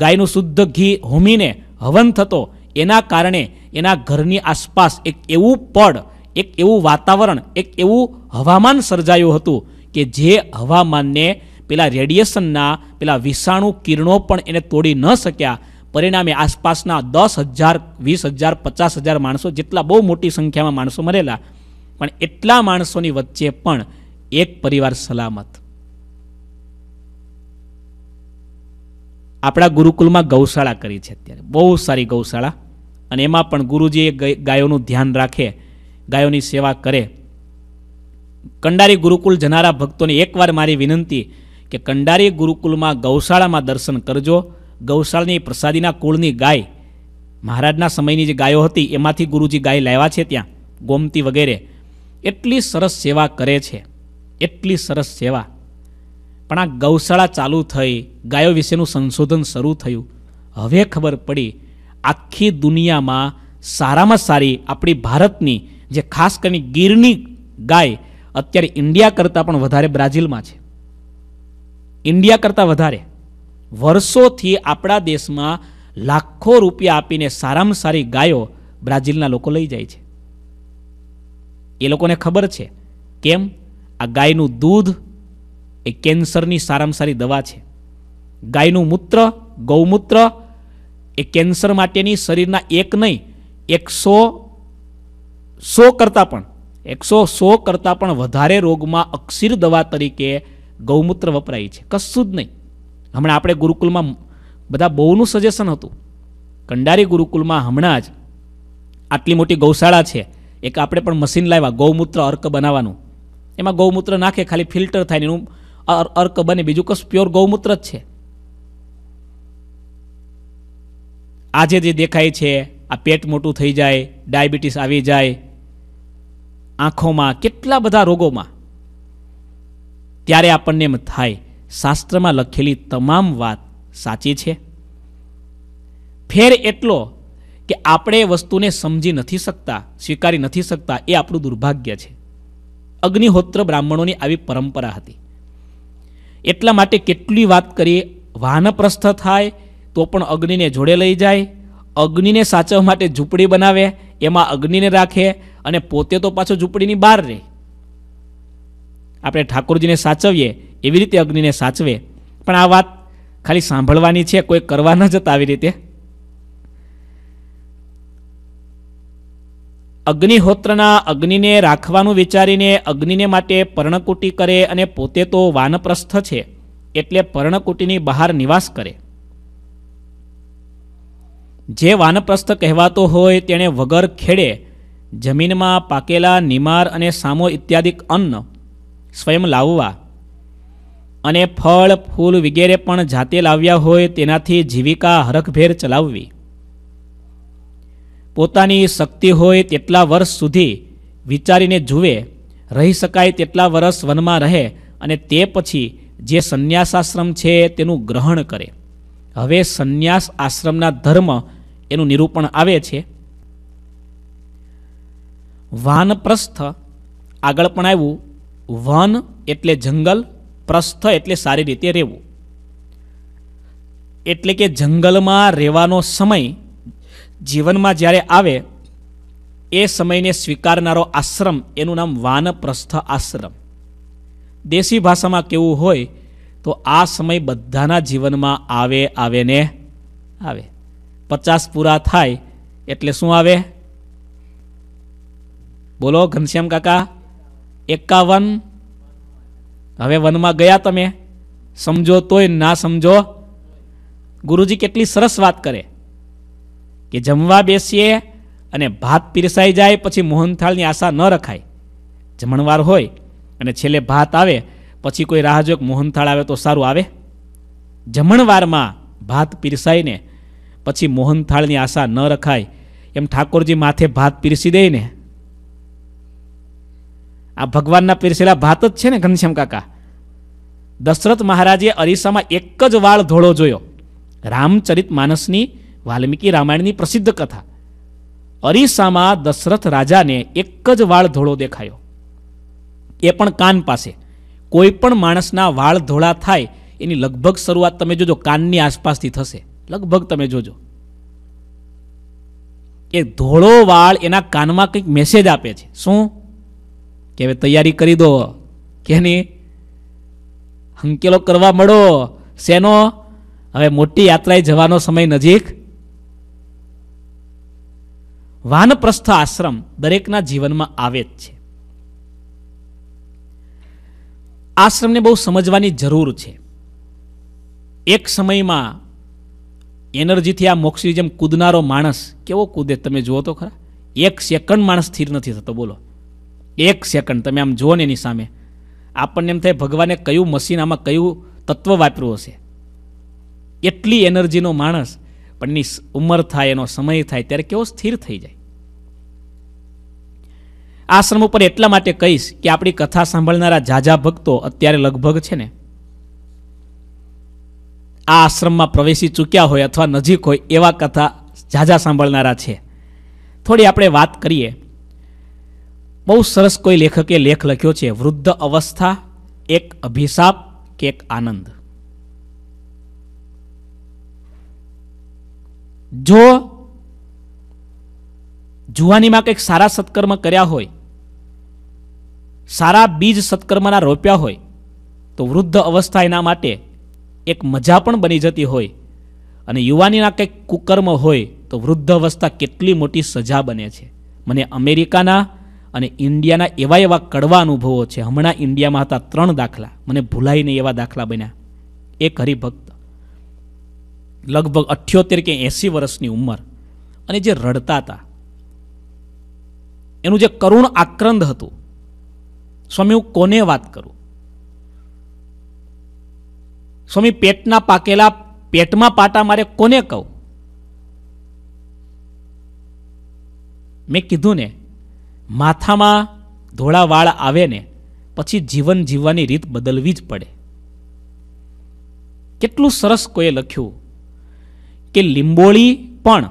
ગાયનું શુદ્ધ ઘી હોમીને હવન થતો એના કારણે એના ઘરની આસપાસ એક એવું પડ એક એવું વાતાવરણ એક એવું હવામાન સર્જાયું હતું કે જે હવામાનને પેલા રેડિયેશનના પેલા વિષાણુ કિરણો પણ એને તોડી ન શક્યા પરિણામે આસપાસના દસ હજાર વીસ હજાર પચાસ હજાર માણસો જેટલા બહુ મોટી સંખ્યામાં માણસો મરેલા પણ એટલા માણસોની વચ્ચે પણ એક પરિવાર સલામત આપણા ગુરુકુલમાં ગૌશાળા કરી છે અત્યારે બહુ સારી ગૌશાળા અને એમાં પણ ગુરુજીએ ગાયોનું ધ્યાન રાખે ગાયોની સેવા કરે કંડારી ગુરુકુલ જનારા ભક્તોને એકવાર મારી વિનંતી કે કંડારી ગુરુકુલમાં ગૌશાળામાં દર્શન કરજો ગૌશાળની પ્રસાદીના કુળની ગાય મહારાજના સમયની જે ગાયો હતી એમાંથી ગુરુજી ગાય લાવ્યા છે ત્યાં ગોમતી વગેરે એટલી સરસ સેવા કરે છે એટલી સરસ સેવા પણ આ ગૌશાળા ચાલુ થઈ ગાયો વિશેનું સંશોધન શરૂ થયું હવે ખબર પડી આખી દુનિયામાં સારામાં સારી આપણી ભારતની જે ખાસ કરીને ગીરની ગાય અત્યારે ઇન્ડિયા કરતાં પણ વધારે બ્રાઝિલમાં છે ઇન્ડિયા કરતાં વધારે વર્ષોથી આપણા દેશમાં લાખો રૂપિયા આપીને સારામાં સારી ગાયો બ્રાઝિલના લોકો લઈ જાય છે એ લોકોને ખબર છે કેમ આ ગાયનું દૂધ એ કેન્સરની સારામાં સારી દવા છે ગાયનું મૂત્ર ગૌમૂત્ર એ કેન્સર માટેની શરીરના એક નહીં એકસો સો કરતાં પણ એકસો સો કરતાં પણ વધારે રોગમાં અક્ષીર દવા તરીકે ગૌમૂત્ર વપરાય છે કશું જ નહીં હમણાં આપણે ગુરુકુલમાં બધા બહુનું સજેશન હતું કંડારી ગુરુકુલમાં હમણાં જ આટલી મોટી ગૌશાળા છે એક આપણે પણ મશીન લાવ્યા ગૌમૂત્ર અર્ક બનાવવાનું એમાં ગૌમૂત્ર નાખે ખાલી ફિલ્ટર થાય એનું અર્ક બને બીજું કશું પ્યોર ગૌમૂત્ર જ છે આજે જે દેખાય છે આ પેટ મોટું થઈ જાય ડાયાબિટીસ આવી જાય આંખોમાં કેટલા બધા રોગોમાં ત્યારે આપણને એમ થાય શાસ્ત્રમાં લખેલી તમામ વાત સાચી છે ફેર એટલો કે આપણે એ વસ્તુને સમજી નથી શકતા સ્વીકારી નથી શકતા એ આપણું દુર્ભાગ્ય છે અગ્નિહોત્ર બ્રાહ્મણોની આવી પરંપરા હતી એટલા માટે કેટલી વાત કરીએ વાનપ્રસ્થ થાય તો પણ અગ્નિને જોડે લઈ જાય અગ્નિને સાચવવા માટે ઝૂંપડી બનાવે એમાં અગ્નિને રાખે અને પોતે તો પાછો ઝૂંપડીની બહાર રહે આપણે ઠાકોરજીને સાચવીએ એવી રીતે અગ્નિને સાચવે પણ આ વાત ખાલી સાંભળવાની છે કોઈ કરવા ન જતા આવી રીતે અગ્નિહોત્રના અગ્નિને રાખવાનું વિચારીને અગ્નિને માટે પર્ણકુટી કરે અને પોતે તો વાનપ્રસ્થ છે એટલે પર્ણકુટીની બહાર નિવાસ કરે જે વાનપ્રસ્થ કહેવાતો હોય તેણે વગર ખેડે જમીનમાં પાકેલા નિમાર અને સામો ઇત્યાદિક અન્ન સ્વયં લાવવા અને ફળ ફૂલ વગેરે પણ જાતે લાવ્યા હોય તેનાથી જીવિકા હરખભેર ચલાવવી પોતાની શક્તિ હોય તેટલા વર્ષ સુધી વિચારીને જુએ રહી શકાય તેટલા વર્ષ વનમાં રહે અને તે પછી જે સંન્યાસાશ્રમ છે તેનું ગ્રહણ કરે હવે સંન્યાસ આશ્રમના ધર્મ એનું નિરૂપણ આવે છે વાનપ્રસ્થ આગળ પણ આવ્યું વન એટલે જંગલ પ્રસ્થ એટલે સારી રીતે રહેવું એટલે કે જંગલમાં રહેવાનો સમય જીવનમાં જ્યારે આવે એ સમયને સ્વીકારનારો આશ્રમ એનું નામ વાનપ્રસ્થ આશ્રમ દેશી ભાષામાં કેવું હોય તો આ સમય બધાના જીવનમાં આવે આવે ને આવે પચાસ પૂરા થાય એટલે શું આવે બોલો ઘનશ્યામ કાકા એકાવન હવે વનમાં ગયા તમે સમજો તોય ના સમજો ગુરુજી કેટલી સરસ વાત કરે કે જમવા બેસીએ અને ભાત પીરસાઈ જાય પછી મોહનથાળની આશા ન રખાય જમણવાર હોય અને છેલ્લે ભાત આવે પછી કોઈ રાહ જો મોહનથાળ આવે તો સારું આવે જમણવારમાં ભાત પીરસાઈને પછી મોહનથાળની આશા ન રખાય એમ ઠાકોરજી માથે ભાત પીરસી દઈને આ ભગવાનના પીરસેલા ભાત જ છે ને ઘનશ્યામ કાકા દશરથ મહારાજે અરીસામાં એક જ વાળ ધોળો જોયો રામચરિત માનસની વાલ્મીકી રામાયણની પ્રસિદ્ધ કથા અરીસામાં દશરથ રાજાને એક જ વાળ ધોળો દેખાયો એ પણ કાન પાસે કોઈ પણ માણસના વાળ ધોળા થાય એની લગભગ શરૂઆત તમે જોજો કાનની આસપાસથી થશે લગભગ તમે જોજો એ ધોળો વાળ એના કાનમાં કંઈક મેસેજ આપે છે શું કે હવે તૈયારી કરી દો કેની હંકેલો કરવા મળો શેનો હવે મોટી યાત્રાએ જવાનો સમય નજીક વાનપ્રસ્થ આશ્રમ દરેકના જીવનમાં આવે જ છે આશ્રમને બહુ સમજવાની જરૂર છે એક સમયમાં એનર્જીથી આ મોક્ષની જેમ કૂદનારો માણસ કેવો કૂદે તમે જુઓ તો ખરા એક સેકન્ડ માણસ સ્થિર નથી થતો બોલો એક સેકન્ડ તમે આમ જુઓ ને એની સામે આપણને એમ થાય ભગવાને કયું મશીન આમાં કયું તત્વ વાપર્યું હશે એટલી એનર્જીનો માણસ પણ એની ઉંમર થાય એનો સમય થાય ત્યારે કેવો સ્થિર થઈ જાય આશ્રમ ઉપર એટલા માટે કહીશ કે આપણી કથા સાંભળનારા ઝાઝા ભક્તો અત્યારે લગભગ છે ને આ આશ્રમમાં પ્રવેશી ચૂક્યા હોય અથવા નજીક હોય એવા કથા ઝાઝા સાંભળનારા છે થોડી આપણે વાત કરીએ બહુ સરસ કોઈ લેખકે લેખ લખ્યો છે વૃદ્ધ અવસ્થા એક અભિશાપ કે એક આનંદ જો જુવાનીમાં કંઈક સારા સત્કર્મ કર્યા હોય સારા બીજ સત્કર્મના રોપ્યા હોય તો વૃદ્ધ અવસ્થા એના માટે એક મજા પણ બની જતી હોય અને યુવાનીના કંઈક કુકર્મ હોય તો વૃદ્ધ અવસ્થા કેટલી મોટી સજા બને છે મને અમેરિકાના અને ઇન્ડિયાના એવા એવા કડવા અનુભવો છે હમણાં ઇન્ડિયામાં હતા ત્રણ દાખલા મને ભૂલાય એવા દાખલા બન્યા એક હરિભક્ત લગભગ અઠ્યોતેર કે એંસી વર્ષની ઉંમર અને જે રડતા હતા એનું જે કરુણ આક્રંદ હતું સ્વામી હું કોને વાત કરું સ્વામી પેટના પાકેલા પેટમાં પાટા મારે કોને કહું મેં કીધું ને માથામાં ધોળા વાળ આવે ને પછી જીવન જીવવાની રીત બદલવી જ પડે કેટલું સરસ કોઈએ લખ્યું કે લીંબોળી પણ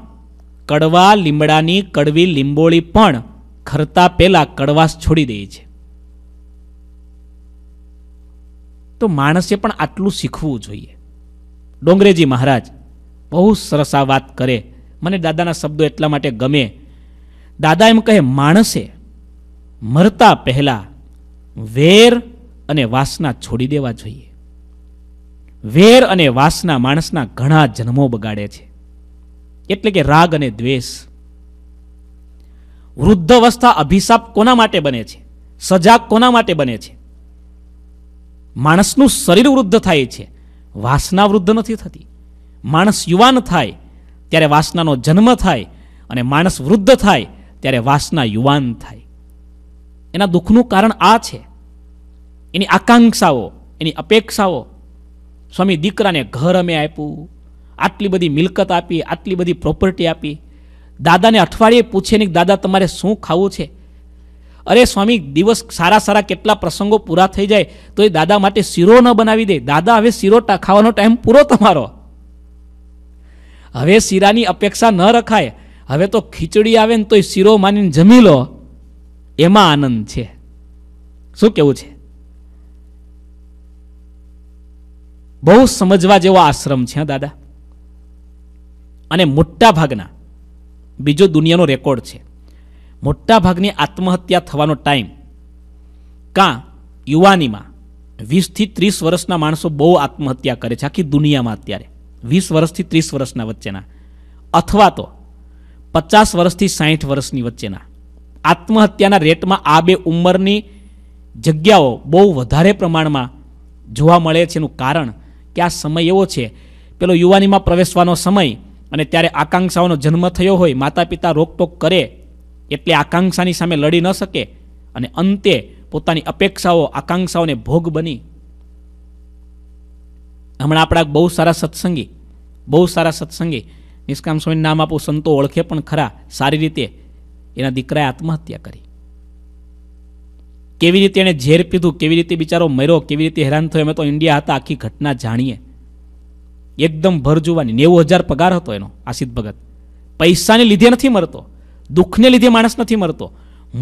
કડવા લીમડાની કડવી લીંબોળી પણ ખરતા પહેલાં કડવાશ છોડી દે છે તો માણસે પણ આટલું શીખવું જોઈએ ડોંગરેજી મહારાજ બહુ સરસ આ વાત કરે મને દાદાના શબ્દો એટલા માટે ગમે દાદા એમ કહે માણસે મરતા પહેલાં વેર અને વાસના છોડી દેવા જોઈએ વેર અને વાસના માણસના ઘણા જન્મો બગાડે છે એટલે કે રાગ અને દ્વેષ વૃદ્ધ અવસ્થા અભિશાપ કોના માટે બને છે સજાગ કોના માટે બને છે માણસનું શરીર વૃદ્ધ થાય છે વાસના વૃદ્ધ નથી થતી માણસ યુવાન થાય ત્યારે વાસનાનો જન્મ થાય અને માણસ વૃદ્ધ થાય ત્યારે વાસના યુવાન થાય એના દુઃખનું કારણ આ છે એની આકાંક્ષાઓ એની અપેક્ષાઓ સ્વામી દીકરાને ઘર અમે આપ્યું આટલી બધી મિલકત આપી આટલી બધી પ્રોપર્ટી આપી દાદાને અઠવાડિયે પૂછે ને દાદા તમારે શું ખાવું છે અરે સ્વામી દિવસ સારા સારા કેટલા પ્રસંગો પૂરા થઈ જાય તો એ દાદા માટે શીરો ન બનાવી દે દાદા હવે શીરો ખાવાનો ટાઈમ પૂરો તમારો હવે શીરાની અપેક્ષા ન રખાય હવે તો ખીચડી આવે ને તોય શીરો માનીને જમી લો એમાં આનંદ છે શું કેવું છે બહુ સમજવા જેવો આશ્રમ છે દાદા અને મોટા ભાગના બીજો દુનિયાનો રેકોર્ડ છે મોટાભાગની આત્મહત્યા થવાનો ટાઈમ કાં યુવાનીમાં વીસથી ત્રીસ વર્ષના માણસો બહુ આત્મહત્યા કરે છે આખી દુનિયામાં અત્યારે વીસ વર્ષથી ત્રીસ વર્ષના વચ્ચેના અથવા તો પચાસ વર્ષથી સાહીઠ વર્ષની વચ્ચેના આત્મહત્યાના રેટમાં આ બે ઉંમરની જગ્યાઓ બહુ વધારે પ્રમાણમાં જોવા મળે છે એનું કારણ કે આ સમય એવો છે પેલો યુવાનીમાં પ્રવેશવાનો સમય અને ત્યારે આકાંક્ષાઓનો જન્મ થયો હોય માતા પિતા રોકટોક કરે એટલે આકાંક્ષાની સામે લડી ન શકે અને અંતે પોતાની અપેક્ષાઓ આકાંક્ષાઓને ભોગ બની હમણાં આપણા બહુ સારા સત્સંગી બહુ સારા સત્સંગી નિષ્કામ સ્વામી નામ આપો સંતો ઓળખે પણ ખરા સારી રીતે એના દીકરાએ આત્મહત્યા કરી કેવી રીતે એણે ઝેર પીધું કેવી રીતે બિચારો મર્યો કેવી રીતે હેરાન થયો અમે તો ઇન્ડિયા હતા આખી ઘટના જાણીએ એકદમ ભર જોવાની નેવું હજાર પગાર હતો એનો આસિદ ભગત પૈસાને લીધે નથી મરતો દુઃખને લીધે માણસ નથી મરતો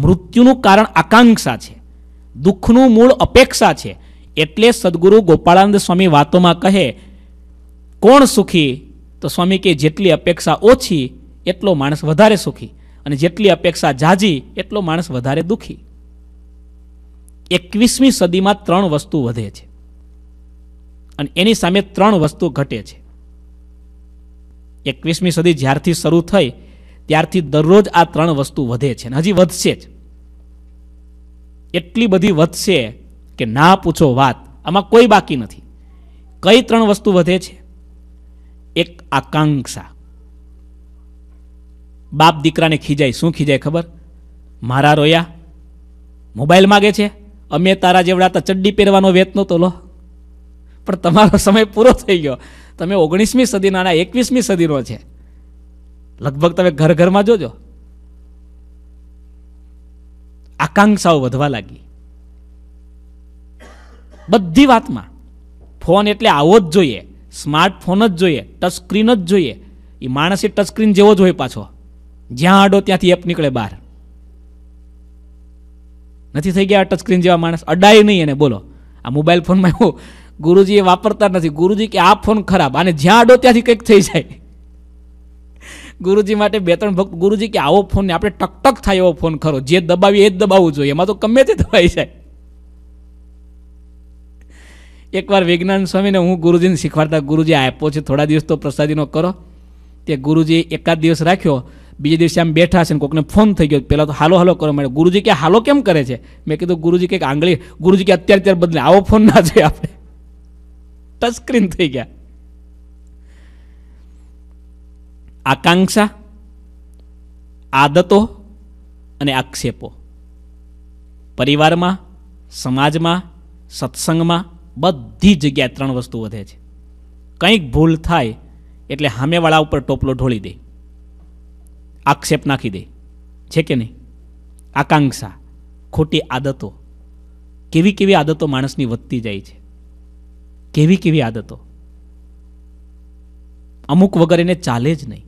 મૃત્યુનું કારણ આકાંક્ષા છે દુઃખનું મૂળ અપેક્ષા છે એટલે સદગુરુ ગોપાળાનંદ સ્વામી વાતોમાં કહે કોણ સુખી તો સ્વામી કે જેટલી અપેક્ષા ઓછી એટલો માણસ વધારે સુખી અને જેટલી અપેક્ષા જાજી એટલો માણસ વધારે દુઃખી એકવીસમી સદીમાં ત્રણ વસ્તુ વધે છે અને એની સામે ત્રણ વસ્તુ ઘટે છે એકવીસમી સદી જ્યારથી શરૂ થઈ ત્યારથી દરરોજ આ ત્રણ વસ્તુ વધે છે હજી વધશે જ એટલી બધી વધશે કે ના પૂછો વાત આમાં કોઈ બાકી નથી કઈ ત્રણ વસ્તુ વધે છે એક આકાંક્ષા બાપ દીકરાને ખીજાય શું ખીજાય ખબર મારા રોયા મોબાઈલ માગે છે અમે તારા જેવડા હતા ચડ્ડી પહેરવાનો વેત નહોતો લો પણ તમારો સમય પૂરો થઈ ગયો તમે ઓગણીસમી સદીના આના એકવીસમી સદીનો છે લગભગ તમે ઘર ઘરમાં જોજો આકાંક્ષાઓ વધવા લાગી બધી વાતમાં ફોન એટલે આવો જ જોઈએ સ્માર્ટફોન જ જોઈએ ટચ સ્ક્રીન જ જોઈએ એ માણસે એ ટચ સ્ક્રીન જેવો જ હોય પાછો જ્યાં અડો ત્યાંથી એપ નીકળે બહાર નથી થઈ ગયા ટચ સ્ક્રીન જેવા માણસ અડાય નહીં એને બોલો આ મોબાઈલ ફોનમાં એવું ગુરુજી એ વાપરતા નથી ગુરુજી કે આ ફોન ખરાબ અને જ્યાં અડો ત્યાંથી કંઈક થઈ જાય ગુરુજી માટે બે ત્રણ ભક્ત ગુરુજી કે આવો ફોનને આપણે ટકટક થાય એવો ફોન ખરો જે દબાવીએ એ જ દબાવવું જોઈએ એમાં તો ગમે તે દબાઈ જાય એકવાર વિજ્ઞાન સ્વામીને હું ગુરુજીને શીખવાડતા ગુરુજી આપ્યો છે થોડા દિવસ તો પ્રસાદીનો કરો તે ગુરુજી એકાદ દિવસ રાખ્યો બીજે દિવસે આમ બેઠા હશે ને કોકને ફોન થઈ ગયો પહેલાં તો હાલો હાલો કરો મળે ગુરુજી કે હાલો કેમ કરે છે મેં કીધું ગુરુજી કંઈક આંગળી ગુરુજી કે અત્યારે ત્યારે બદલે આવો ફોન ના જોઈએ આપણે ટચસ્ક્રીન થઈ ગયા આકાંક્ષા આદતો અને આક્ષેપો પરિવારમાં સમાજમાં સત્સંગમાં બધી જગ્યાએ ત્રણ વસ્તુ વધે છે કંઈક ભૂલ થાય એટલે સામેવાળા ઉપર ટોપલો ઢોળી દે આક્ષેપ નાખી દે છે કે નહીં આકાંક્ષા ખોટી આદતો કેવી કેવી આદતો માણસની વધતી જાય છે કેવી કેવી આદતો અમુક વગર એને ચાલે જ નહીં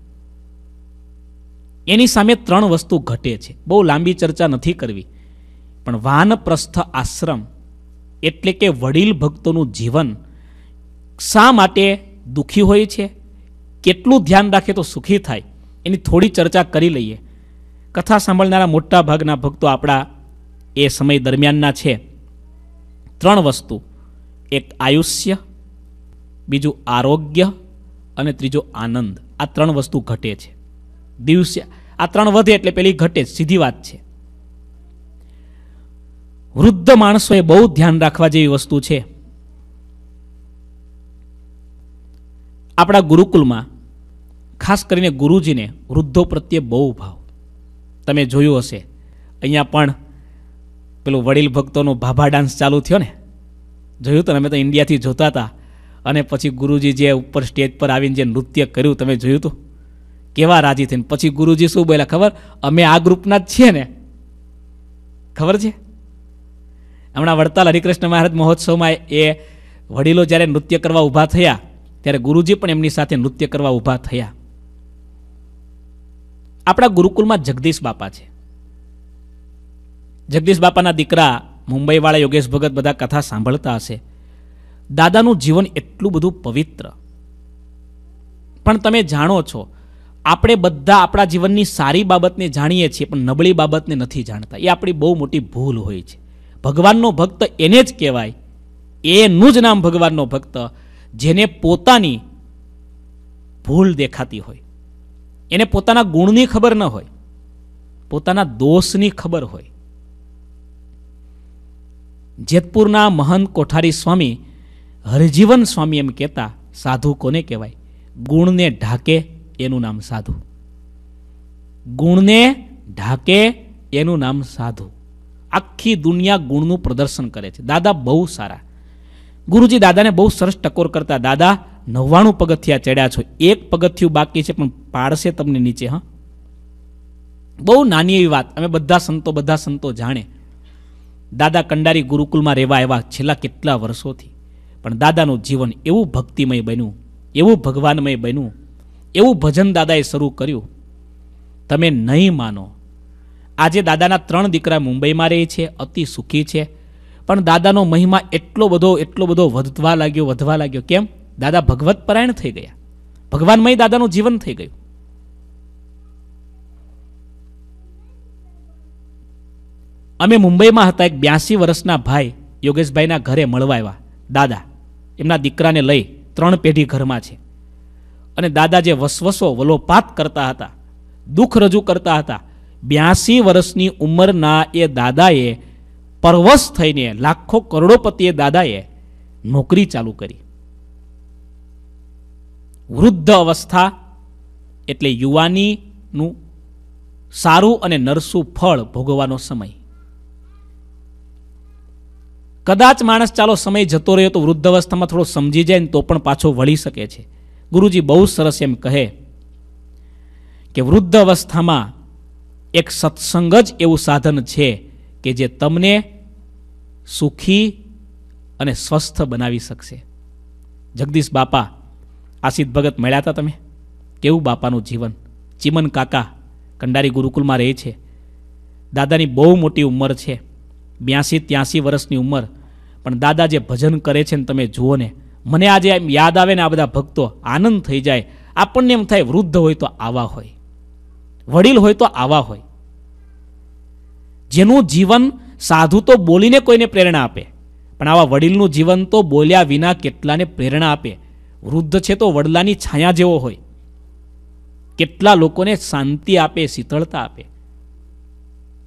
એની સામે ત્રણ વસ્તુ ઘટે છે બહુ લાંબી ચર્ચા નથી કરવી પણ વાનપ્રસ્થ આશ્રમ એટલે કે વડીલ ભક્તોનું જીવન શા માટે દુઃખી હોય છે કેટલું ધ્યાન રાખે તો સુખી થાય એની થોડી ચર્ચા કરી લઈએ કથા સાંભળનારા મોટા ભાગના ભક્તો આપણા એ સમય દરમિયાનના છે ત્રણ વસ્તુ એક આયુષ્ય બીજું આરોગ્ય અને ત્રીજો આનંદ આ ત્રણ વસ્તુ ઘટે છે દિવસે આ ત્રણ વધે એટલે પેલી ઘટે સીધી વાત છે વૃદ્ધ માણસોએ બહુ ધ્યાન રાખવા જેવી વસ્તુ છે આપણા ગુરુકુલમાં ખાસ કરીને ગુરુજીને વૃદ્ધો પ્રત્યે બહુ ભાવ તમે જોયું હશે અહીંયા પણ પેલું વડીલ ભક્તોનો ભાભા ડાન્સ ચાલુ થયો ને જોયું તો અમે તો ઇન્ડિયાથી જોતા હતા અને પછી ગુરુજી જે ઉપર સ્ટેજ પર આવીને જે નૃત્ય કર્યું તમે જોયું હતું કેવા રાજી થઈને પછી ગુરુજી શું બોલ્યા ખબર અમે આ ગ્રુપના જ છીએ ને ખબર છે હમણાં વડતાલ હરિકૃષ્ણ મહારાજ મહોત્સવમાં એ વડીલો જ્યારે નૃત્ય કરવા ઊભા થયા ત્યારે ગુરુજી પણ એમની સાથે નૃત્ય કરવા ઊભા થયા આપણા ગુરુકુલમાં જગદીશ બાપા છે જગદીશ બાપાના દીકરા મુંબઈવાળા યોગેશ ભગત બધા કથા સાંભળતા હશે દાદાનું જીવન એટલું બધું પવિત્ર પણ તમે જાણો છો આપણે બધા આપણા જીવનની સારી બાબતને જાણીએ છીએ પણ નબળી બાબતને નથી જાણતા એ આપણી બહુ મોટી ભૂલ હોય છે ભગવાનનો ભક્ત એને જ કહેવાય એનું જ નામ ભગવાનનો ભક્ત જેને પોતાની ભૂલ દેખાતી હોય એને પોતાના ગુણની ખબર ન હોય પોતાના દોષની ખબર હોય જેતપુરના મહંત કોઠારી સ્વામી હરજીવન સ્વામી એમ કહેતા સાધુ કોને કહેવાય ગુણને ઢાકે એનું નામ સાધુ ગુણને ઢાકે એનું નામ સાધુ આખી દુનિયા ગુણનું પ્રદર્શન કરે છે દાદા બહુ સારા ગુરુજી દાદાને બહુ સરસ ટકોર કરતા દાદા નવ્વાણું પગથિયા ચડ્યા છો એક પગથિયું બાકી છે પણ પાડશે તમને નીચે હા બહુ નાની એવી વાત અમે બધા સંતો બધા સંતો જાણે દાદા કંડારી ગુરુકુલમાં રહેવા એવા છેલ્લા કેટલા વર્ષોથી પણ દાદાનું જીવન એવું ભક્તિમય બન્યું એવું ભગવાનમય બન્યું એવું ભજન દાદાએ શરૂ કર્યું તમે નહીં માનો આજે દાદાના ત્રણ દીકરા મુંબઈમાં રહે છે અતિ સુખી છે પણ દાદાનો મહિમા એટલો બધો એટલો બધો વધવા લાગ્યો વધવા લાગ્યો કેમ દાદા ભગવત પરાયણ થઈ ગયા ભગવાનમય દાદાનું જીવન થઈ ગયું અમે મુંબઈમાં હતા એક બ્યાસી વર્ષના ભાઈ યોગેશભાઈના ઘરે મળવા આવ્યા દાદા એમના દીકરાને લઈ ત્રણ પેઢી ઘરમાં છે અને દાદા જે વસવસો વલોપાત કરતા હતા દુઃખ રજૂ કરતા હતા બ્યાસી વર્ષની ઉંમરના એ દાદાએ પરવશ થઈને લાખો કરોડોપતિએ દાદાએ નોકરી ચાલુ કરી વૃદ્ધ અવસ્થા એટલે યુવાનીનું સારું અને નરસું ફળ ભોગવાનો સમય કદાચ માણસ ચાલો સમય જતો રહ્યો તો વૃદ્ધ અવસ્થામાં થોડો સમજી જાય ને તો પણ પાછો વળી શકે છે ગુરુજી બહુ સરસ એમ કહે કે વૃદ્ધ અવસ્થામાં એક સત્સંગ જ એવું સાધન છે કે જે તમને સુખી અને સ્વસ્થ બનાવી શકશે જગદીશ બાપા આસિદ ભગત મળ્યા હતા તમે કેવું બાપાનું જીવન ચીમન કાકા કંડારી ગુરુકુલમાં રહે છે દાદાની બહુ મોટી ઉંમર છે બ્યાસી ત્યાસી વર્ષની ઉંમર પણ દાદા જે ભજન કરે છે ને તમે જુઓ ને મને આજે યાદ આવે ને આ બધા ભક્તો આનંદ થઈ જાય આપણને એમ થાય વૃદ્ધ હોય તો આવા હોય વડીલ હોય તો આવા હોય જેનું જીવન સાધુ તો બોલીને કોઈને પ્રેરણા આપે પણ આવા વડીલનું જીવન તો બોલ્યા વિના કેટલાને પ્રેરણા આપે વૃદ્ધ છે તો વડલાની છાયા જેવો હોય કેટલા લોકોને શાંતિ આપે શીતળતા આપે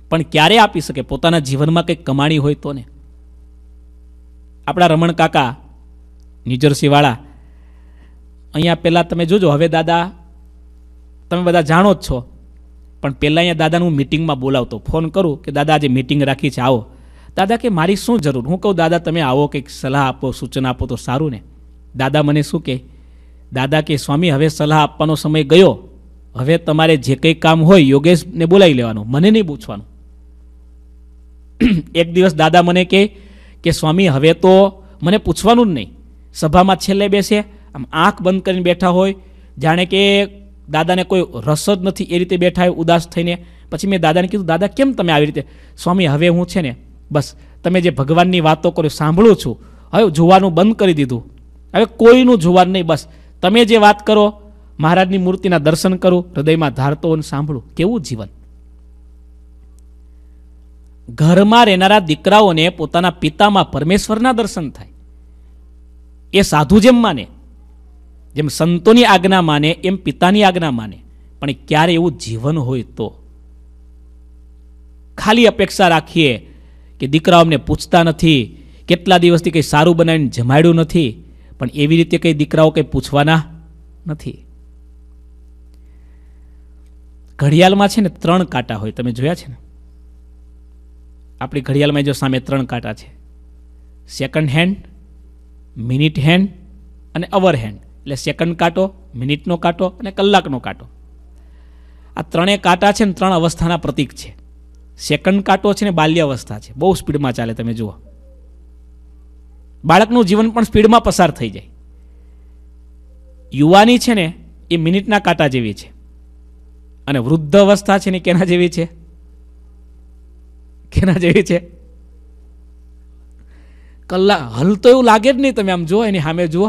પણ ક્યારે આપી શકે પોતાના જીવનમાં કંઈક કમાણી હોય તો ને આપણા રમણ કાકા ન્યુજર્સીવાળા અહીંયા પહેલાં તમે જોજો હવે દાદા તમે બધા જાણો જ છો પણ પહેલાં અહીંયા દાદાને હું મિટિંગમાં બોલાવતો ફોન કરું કે દાદા આજે મિટિંગ રાખી છે આવો દાદા કે મારી શું જરૂર હું કહું દાદા તમે આવો કંઈક સલાહ આપો સૂચન આપો તો સારું ને દાદા મને શું કહે દાદા કે સ્વામી હવે સલાહ આપવાનો સમય ગયો હવે તમારે જે કંઈ કામ હોય યોગેશને બોલાવી લેવાનું મને નહીં પૂછવાનું <clears throat> એક દિવસ દાદા મને કહે કે સ્વામી હવે તો મને પૂછવાનું જ નહીં સભામાં છેલ્લે બેસે આમ આંખ બંધ કરીને બેઠા હોય જાણે કે દાદાને કોઈ રસ જ નથી એ રીતે બેઠા હોય ઉદાસ થઈને પછી મેં દાદાને કીધું દાદા કેમ તમે આવી રીતે સ્વામી હવે હું છે ને બસ તમે જે ભગવાનની વાતો કરો સાંભળું છું હવે જોવાનું બંધ કરી દીધું હવે કોઈનું જોવાનું નહીં બસ તમે જે વાત કરો મહારાજની મૂર્તિના દર્શન કરું હૃદયમાં ધારતો અને સાંભળું કેવું જીવન ઘરમાં રહેનારા દીકરાઓને પોતાના પિતામાં પરમેશ્વરના દર્શન થાય એ સાધુ જેમ માને જેમ સંતોની આજ્ઞા માને એમ પિતાની આજ્ઞા માને પણ ક્યારે એવું જીવન હોય તો ખાલી અપેક્ષા રાખીએ કે દીકરાઓ અમને પૂછતા નથી કેટલા દિવસથી કંઈ સારું બનાવીને જમાડ્યું નથી પણ એવી રીતે કંઈ દીકરાઓ કંઈ પૂછવાના નથી ઘડિયાળમાં છે ને ત્રણ કાંટા હોય તમે જોયા છે ને આપણી ઘડિયાળમાં જો સામે ત્રણ કાંટા છે સેકન્ડ હેન્ડ મિનિટ હેન્ડ અને અવર હેન્ડ એટલે સેકન્ડ કાંટો મિનિટનો કાંટો અને કલાકનો કાંટો આ ત્રણેય કાંટા છે ને ત્રણ અવસ્થાના પ્રતીક છે સેકન્ડ કાંટો છે ને બાલ્ય અવસ્થા છે બહુ સ્પીડમાં ચાલે તમે જુઓ બાળકનું જીવન પણ સ્પીડમાં પસાર થઈ જાય યુવાની છે ને એ મિનિટના કાંટા જેવી છે અને વૃદ્ધ અવસ્થા છે ને કેના જેવી છે કેના જેવી છે કલાક હલ તો એવું લાગે જ નહીં તમે આમ જુઓ એની સામે જુઓ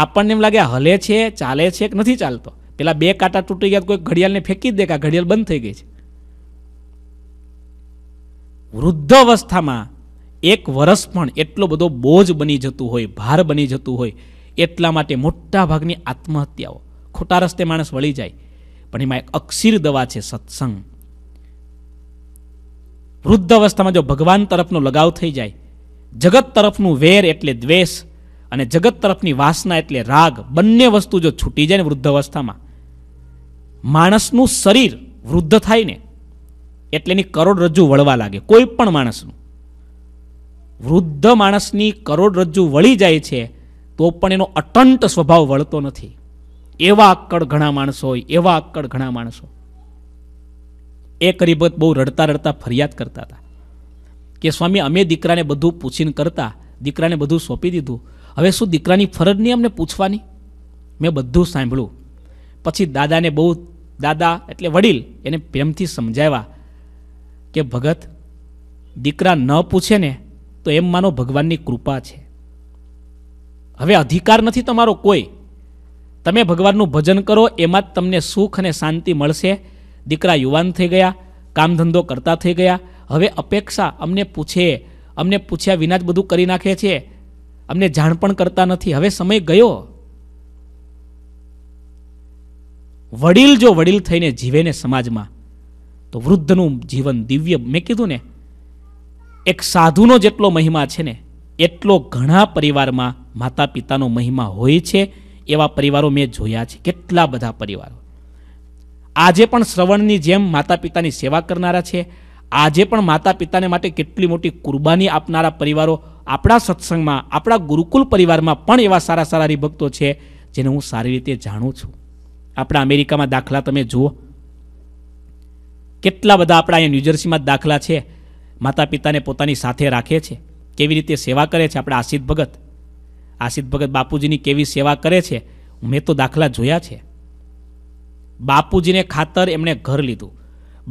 આપણને એમ લાગે હલે છે ચાલે છે કે નથી ચાલતો પેલા બે કાંટા તૂટી ગયા કોઈ ઘડિયાળને ફેંકી દે કે ઘડિયાળ બંધ થઈ ગઈ છે વૃદ્ધ અવસ્થામાં એક વરસ પણ એટલો બધો બોજ બની જતું હોય ભાર બની જતું હોય એટલા માટે મોટા ભાગની આત્મહત્યાઓ ખોટા રસ્તે માણસ વળી જાય પણ એમાં એક અક્ષીર દવા છે સત્સંગ વૃદ્ધ અવસ્થામાં જો ભગવાન તરફનો લગાવ થઈ જાય જગત તરફનું વેર એટલે દ્વેષ અને જગત તરફની વાસના એટલે રાગ બંને વસ્તુ જો છૂટી જાય ને વૃદ્ધ અવસ્થામાં માણસનું શરીર વૃદ્ધ થાય ને એટલે એની કરોડરજ્જુ વળવા લાગે કોઈ પણ માણસનું વૃદ્ધ માણસની કરોડરજ્જુ વળી જાય છે તો પણ એનો અટંટ સ્વભાવ વળતો નથી એવા અક્કડ ઘણા માણસો હોય એવા અક્કડ ઘણા માણસો એ કરીબત બહુ રડતા રડતા ફરિયાદ કરતા હતા કે સ્વામી અમે દીકરાને બધું પૂછીને કરતા દીકરાને બધું સોંપી દીધું હવે શું દીકરાની ફરજ નહીં અમને પૂછવાની મેં બધું સાંભળ્યું પછી દાદાને બહુ દાદા એટલે વડીલ એને પ્રેમથી સમજાવ્યા કે ભગત દીકરા ન પૂછે ને તો એમ માનો ભગવાનની કૃપા છે હવે અધિકાર નથી તમારો કોઈ તમે ભગવાનનું ભજન કરો એમાં જ તમને સુખ અને શાંતિ મળશે દીકરા યુવાન થઈ ગયા કામ ધંધો કરતા થઈ ગયા હવે અપેક્ષા અમને પૂછે અમને પૂછ્યા વિના જ બધું કરી નાખે છે અમને જાણ પણ કરતા નથી હવે સમય ગયો વડીલ જો વડીલ થઈને જીવે ને સમાજમાં તો વૃદ્ધનું જીવન દિવ્ય મેં કીધું ને એક સાધુનો જેટલો મહિમા છે ને એટલો ઘણા પરિવારમાં માતા પિતાનો મહિમા હોય છે એવા પરિવારો મેં જોયા છે કેટલા બધા પરિવારો આજે પણ શ્રવણની જેમ માતા પિતાની સેવા કરનારા છે આજે પણ માતા પિતાને માટે કેટલી મોટી કુરબાની આપનારા પરિવારો આપણા સત્સંગમાં આપણા ગુરુકુલ પરિવારમાં પણ એવા સારા સારા હરિભક્તો છે જેને હું સારી રીતે જાણું છું આપણા અમેરિકામાં દાખલા તમે જુઓ કેટલા બધા આપણા અહીંયા ન્યૂજર્સીમાં દાખલા છે માતા પિતાને પોતાની સાથે રાખે છે કેવી રીતે સેવા કરે છે આપણા આશિત ભગત આશિત ભગત બાપુજીની કેવી સેવા કરે છે મેં તો દાખલા જોયા છે બાપુજીને ખાતર એમણે ઘર લીધું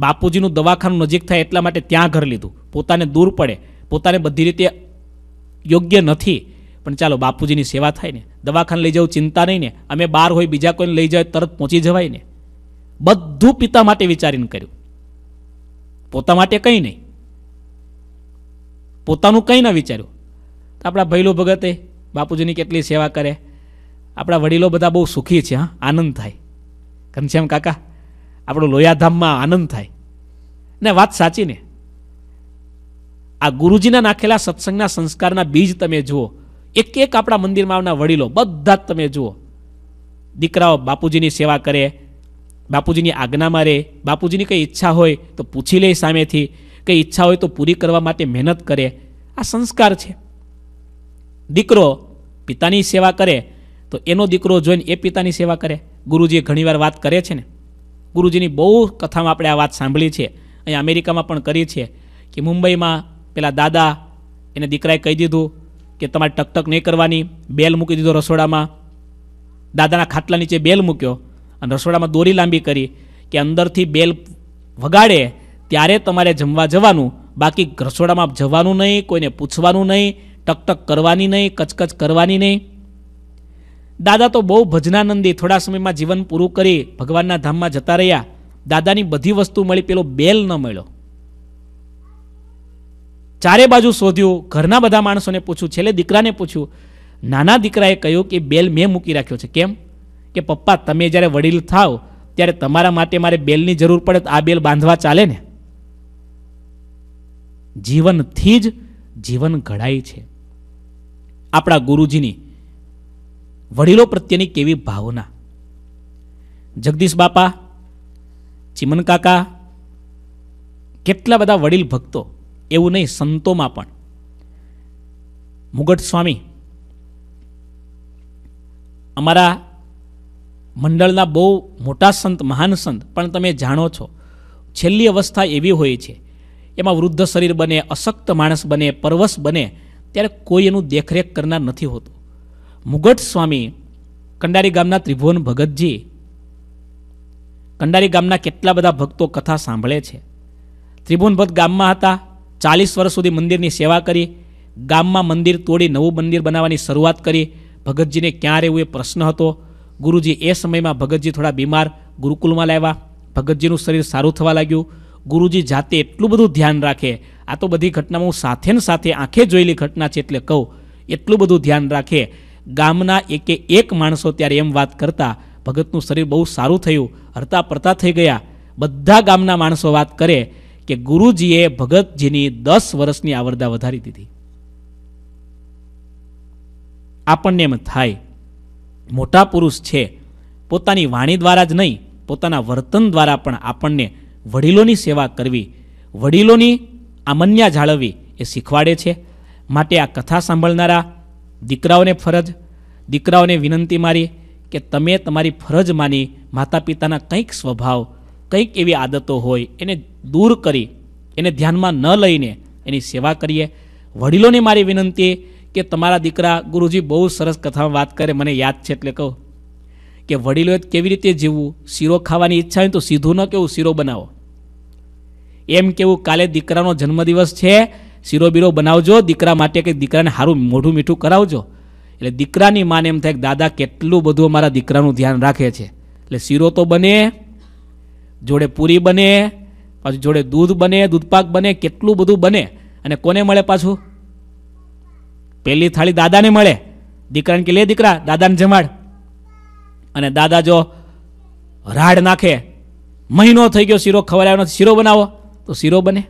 બાપુજીનું દવાખાનું નજીક થાય એટલા માટે ત્યાં ઘર લીધું પોતાને દૂર પડે પોતાને બધી રીતે યોગ્ય નથી પણ ચાલો બાપુજીની સેવા થાય ને દવાખાને લઈ જવું ચિંતા નહીં ને અમે બહાર હોય બીજા કોઈને લઈ જાય તરત પહોંચી જવાય ને બધું પિતા માટે વિચારીને કર્યું પોતા માટે કંઈ નહીં પોતાનું કંઈ ના વિચાર્યું તો આપણા ભૈલો ભગતે બાપુજીની કેટલી સેવા કરે આપણા વડીલો બધા બહુ સુખી છે હા આનંદ થાય ઘનશ્યામ કાકા આપણો લોયાધામમાં આનંદ થાય ને વાત સાચી ને આ ગુરુજીના નાખેલા સત્સંગના સંસ્કારના બીજ તમે જુઓ એક એક આપણા મંદિરમાં આવના વડીલો બધા જ તમે જુઓ દીકરાઓ બાપુજીની સેવા કરે બાપુજીની આજ્ઞામાં રહે બાપુજીની કંઈ ઈચ્છા હોય તો પૂછી લે સામેથી કંઈ ઈચ્છા હોય તો પૂરી કરવા માટે મહેનત કરે આ સંસ્કાર છે દીકરો પિતાની સેવા કરે તો એનો દીકરો જોઈને એ પિતાની સેવા કરે ગુરુજીએ ઘણીવાર વાત કરે છે ને ગુરુજીની બહુ કથામાં આપણે આ વાત સાંભળી છે અહીં અમેરિકામાં પણ કરી છે કે મુંબઈમાં પેલા દાદા એને દીકરાએ કહી દીધું કે તમારે ટકટક નહીં કરવાની બેલ મૂકી દીધો રસોડામાં દાદાના ખાટલા નીચે બેલ મૂક્યો અને રસોડામાં દોરી લાંબી કરી કે અંદરથી બેલ વગાડે ત્યારે તમારે જમવા જવાનું બાકી રસોડામાં જવાનું નહીં કોઈને પૂછવાનું નહીં ટકટક કરવાની નહીં કચકચ કરવાની નહીં દાદા તો બહુ ભજનાનંદી થોડા સમયમાં જીવન પૂરું કરી ભગવાનના ધામમાં જતા રહ્યા દાદાની બધી વસ્તુ મળી પેલો બેલ ન મળ્યો ચારે બાજુ શોધ્યું ઘરના બધા માણસોને પૂછ્યું છેલ્લે દીકરાને પૂછ્યું નાના દીકરાએ કહ્યું કે બેલ મેં મૂકી રાખ્યો છે કેમ કે પપ્પા તમે જ્યારે વડીલ થાવ ત્યારે તમારા માટે મારે બેલની જરૂર પડે આ બેલ બાંધવા ચાલે ને જીવનથી જ જીવન ઘડાય છે આપણા ગુરુજીની વડીલો પ્રત્યેની કેવી ભાવના જગદીશ બાપા ચિમન કાકા કેટલા બધા વડીલ ભક્તો એવું નહીં સંતોમાં પણ મુગટ સ્વામી અમારા મંડળના બહુ મોટા સંત મહાન સંત પણ તમે જાણો છો છેલ્લી અવસ્થા એવી હોય છે એમાં વૃદ્ધ શરીર બને અશક્ત માણસ બને પરવશ બને ત્યારે કોઈ એનું દેખરેખ કરનાર નથી હોતું મુગટ સ્વામી કંડારી ગામના ત્રિભુવન ભગતજી કંડારી ગામના કેટલા બધા ભક્તો કથા સાંભળે છે ત્રિભુવન ભક્ત ગામમાં હતા ચાલીસ વર્ષ સુધી મંદિરની સેવા કરી ગામમાં મંદિર તોડી નવું મંદિર બનાવવાની શરૂઆત કરી ભગતજીને ક્યાં રહેવું એ પ્રશ્ન હતો ગુરુજી એ સમયમાં ભગતજી થોડા બીમાર ગુરુકુલમાં લાવ્યા ભગતજીનું શરીર સારું થવા લાગ્યું ગુરુજી જાતે એટલું બધું ધ્યાન રાખે આ તો બધી ઘટનામાં હું સાથે ને સાથે આંખે જોયેલી ઘટના છે એટલે કહું એટલું બધું ધ્યાન રાખે ગામના એકે એક માણસો ત્યારે એમ વાત કરતા ભગતનું શરીર બહુ સારું થયું હરતા પરતા થઈ ગયા બધા ગામના માણસો વાત કરે કે ગુરુજીએ ભગતજીની દસ વર્ષની આવરદા વધારી દીધી આપણને એમ થાય મોટા પુરુષ છે પોતાની વાણી દ્વારા જ નહીં પોતાના વર્તન દ્વારા પણ આપણને વડીલોની સેવા કરવી વડીલોની આમન્યા જાળવવી એ શીખવાડે છે માટે આ કથા સાંભળનારા દીકરાઓને ફરજ દીકરાઓને વિનંતી મારી કે તમે તમારી ફરજ માની માતા પિતાના કંઈક સ્વભાવ કંઈક એવી આદતો હોય એને દૂર કરી એને ધ્યાનમાં ન લઈને એની સેવા કરીએ વડીલોને મારી વિનંતી કે તમારા દીકરા ગુરુજી બહુ સરસ કથામાં વાત કરે મને યાદ છે એટલે કહું કે વડીલોએ કેવી રીતે જીવવું શીરો ખાવાની ઈચ્છા હોય તો સીધું ન કેવું શીરો બનાવો એમ કેવું કાલે દીકરાનો જન્મદિવસ છે શીરો બીરો બનાવજો દીકરા માટે કે દીકરાને સારું મોઢું મીઠું કરાવજો એટલે દીકરાની માને એમ થાય કે દાદા કેટલું બધું અમારા દીકરાનું ધ્યાન રાખે છે એટલે શીરો તો બને જોડે પૂરી બને પાછું જોડે દૂધ બને દૂધપાક બને કેટલું બધું બને અને કોને મળે પાછું પહેલી થાળી દાદાને મળે દીકરાને કે લે દીકરા દાદાને જમાડ અને દાદા જો રાડ નાખે મહિનો થઈ ગયો શીરો ખવડાવ્યો નથી શીરો બનાવો તો શીરો બને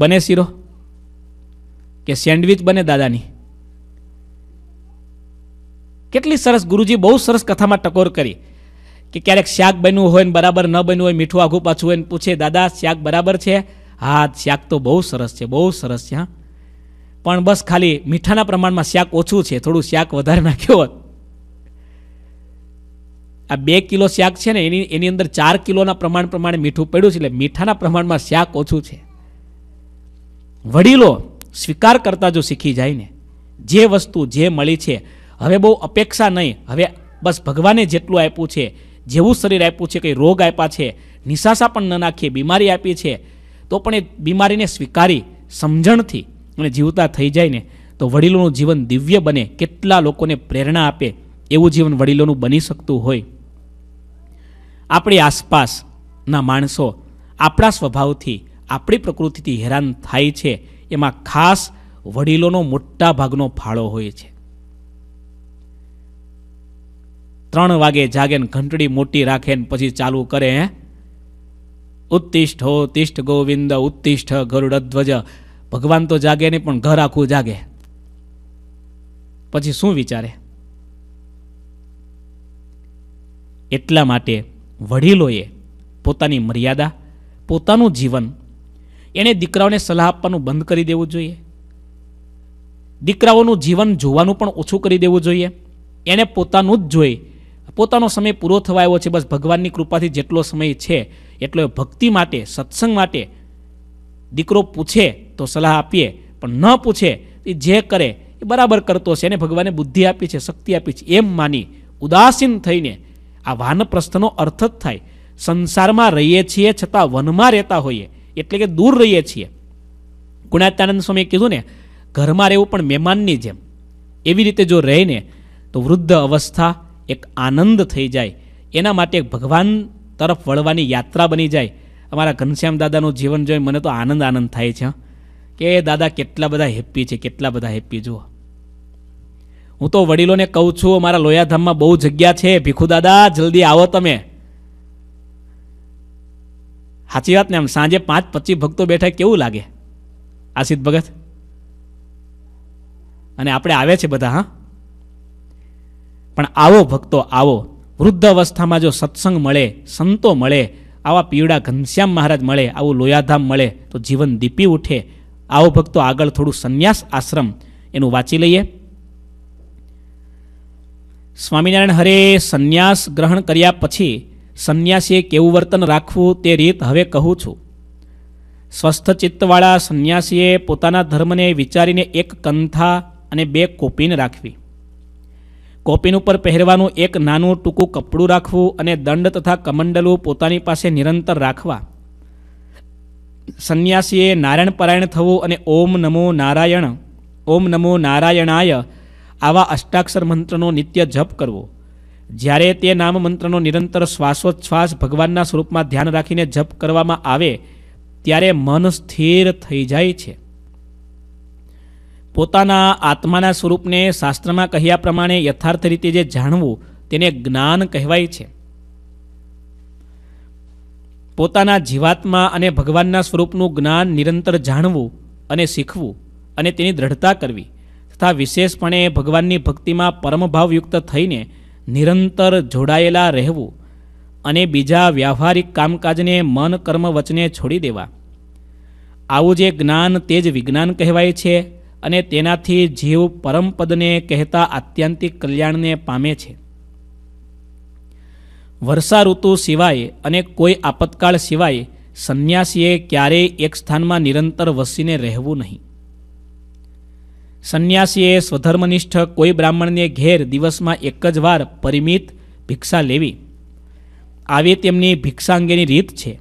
બને શીરો કે સેન્ડવિચ બને દાદાની કેટલી સરસ ગુરુજી બહુ સરસ કથામાં ટકોર કરી કે ક્યારેક શાક બન્યું હોય ને બરાબર ન બન્યું હોય મીઠું આઘું પાછું હોય ને પૂછે દાદા શાક બરાબર છે હા શાક તો બહુ સરસ છે બહુ સરસ છે હા પણ બસ ખાલી મીઠાના પ્રમાણમાં શાક ઓછું છે થોડું શાક વધારે નાખ્યો હોત આ બે કિલો શાક છે ને એની એની અંદર ચાર કિલોના પ્રમાણ પ્રમાણે મીઠું પડ્યું છે એટલે મીઠાના પ્રમાણમાં શાક ઓછું છે વડીલો સ્વીકાર કરતા જો શીખી જાય ને જે વસ્તુ જે મળી છે હવે બહુ અપેક્ષા નહીં હવે બસ ભગવાને જેટલું આપ્યું છે જેવું શરીર આપ્યું છે કંઈ રોગ આપ્યા છે નિશાસા પણ ન નાખીએ બીમારી આપી છે તો પણ એ બીમારીને સ્વીકારી સમજણથી અને જીવતા થઈ જાય ને તો વડીલોનું જીવન દિવ્ય બને કેટલા લોકોને પ્રેરણા આપે એવું જીવન વડીલોનું બની શકતું હોય આપણી આસપાસના માણસો આપણા સ્વભાવથી આપણી પ્રકૃતિથી હેરાન થાય છે એમાં ખાસ વડીલોનો મોટા ભાગનો ફાળો હોય છે ત્રણ વાગે જાગે ઘંટડી મોટી રાખે પછી ચાલુ કરે હે ઉત્તિષ્ઠ હો તિષ્ઠ ગોવિંદ ઉત્તિષ્ઠ ગરુડધ્વજ ભગવાન તો જાગે નહીં પણ ઘર આખું જાગે પછી શું વિચારે એટલા માટે વડીલોએ પોતાની મર્યાદા પોતાનું જીવન એણે દીકરાઓને સલાહ આપવાનું બંધ કરી દેવું જોઈએ દીકરાઓનું જીવન જોવાનું પણ ઓછું કરી દેવું જોઈએ એણે પોતાનું જ જોઈએ પોતાનો સમય પૂરો થવા આવ્યો છે બસ ભગવાનની કૃપાથી જેટલો સમય છે એટલો ભક્તિ માટે સત્સંગ માટે દીકરો પૂછે તો સલાહ આપીએ પણ ન પૂછે એ જે કરે એ બરાબર કરતો છે એને ભગવાને બુદ્ધિ આપી છે શક્તિ આપી છે એમ માની ઉદાસીન થઈને આ વાનપ્રસ્થનો અર્થ જ થાય સંસારમાં રહીએ છીએ છતાં વનમાં રહેતા હોઈએ એટલે કે દૂર રહીએ છીએ ગુણાત્યાનંદ સ્વામીએ કીધું ને ઘરમાં રહેવું પણ મહેમાનની જેમ એવી રીતે જો રહીને તો વૃદ્ધ અવસ્થા એક આનંદ થઈ જાય એના માટે એક ભગવાન તરફ વળવાની યાત્રા બની જાય અમારા ઘનશ્યામ દાદાનું જીવન જોઈ મને તો આનંદ આનંદ થાય છે કે દાદા કેટલા બધા હેપ્પી છે કેટલા બધા હેપ્પી જુઓ હું તો વડીલોને કહું છું અમારા લોયાધામમાં બહુ જગ્યા છે ભીખુ દાદા જલ્દી આવો તમે સાચી વાત ને આમ સાંજે પાંચ પચીસ ભક્તો બેઠા કેવું લાગે આશિત ભગત અને આપણે આવે છે બધા હા પણ આવો ભક્તો આવો વૃદ્ધ અવસ્થામાં જો સત્સંગ મળે સંતો મળે આવા પીવડા ઘનશ્યામ મહારાજ મળે આવું લોયાધામ મળે તો જીવન દીપી ઉઠે આવો ભક્તો આગળ થોડું સંન્યાસ આશ્રમ એનું વાંચી લઈએ સ્વામિનારાયણ હરે સંન્યાસ ગ્રહણ કર્યા પછી સંન્યાસીએ કેવું વર્તન રાખવું તે રીત હવે કહું છું સ્વસ્થ ચિત્તવાળા સંન્યાસીએ પોતાના ધર્મને વિચારીને એક કંથા અને બે કોપીન રાખવી કોપિન ઉપર પહેરવાનું એક નાનું ટૂંકું કપડું રાખવું અને દંડ તથા કમંડલો પોતાની પાસે નિરંતર રાખવા સંન્યાસીએ નારાયણપરાયણ થવું અને ઓમ નમો નારાયણ ઓમ નમો નારાયણાય આવા અષ્ટાક્ષર મંત્રનો નિત્ય જપ કરવો જ્યારે તે નામ મંત્રનો નિરંતર શ્વાસોચ્છ્વાસ ભગવાનના સ્વરૂપમાં ધ્યાન રાખીને જપ કરવામાં આવે ત્યારે મન સ્થિર થઈ જાય છે પોતાના આત્માના સ્વરૂપને શાસ્ત્રમાં કહ્યા પ્રમાણે યથાર્થ રીતે જે જાણવું તેને જ્ઞાન કહેવાય છે પોતાના જીવાત્મા અને ભગવાનના સ્વરૂપનું જ્ઞાન નિરંતર જાણવું અને શીખવું અને તેની દ્રઢતા કરવી તથા વિશેષપણે ભગવાનની ભક્તિમાં પરમભાવયુક્ત થઈને નિરંતર જોડાયેલા રહેવું અને બીજા વ્યાવહારિક કામકાજને મન કર્મ વચને છોડી દેવા આવું જે જ્ઞાન તે જ વિજ્ઞાન કહેવાય છે અને તેનાથી જીવ પરમપદને કહેતા આત્યંતિક કલ્યાણને પામે છે વર્ષા ઋતુ સિવાય અને કોઈ આપતકાળ સિવાય સંન્યાસીએ ક્યારેય એક સ્થાનમાં નિરંતર વસીને રહેવું નહીં સંન્યાસીએ સ્વધર્મનિષ્ઠ કોઈ બ્રાહ્મણને ઘેર દિવસમાં એક જ વાર પરિમિત ભિક્ષા લેવી આવી તેમની ભિક્ષા અંગેની રીત છે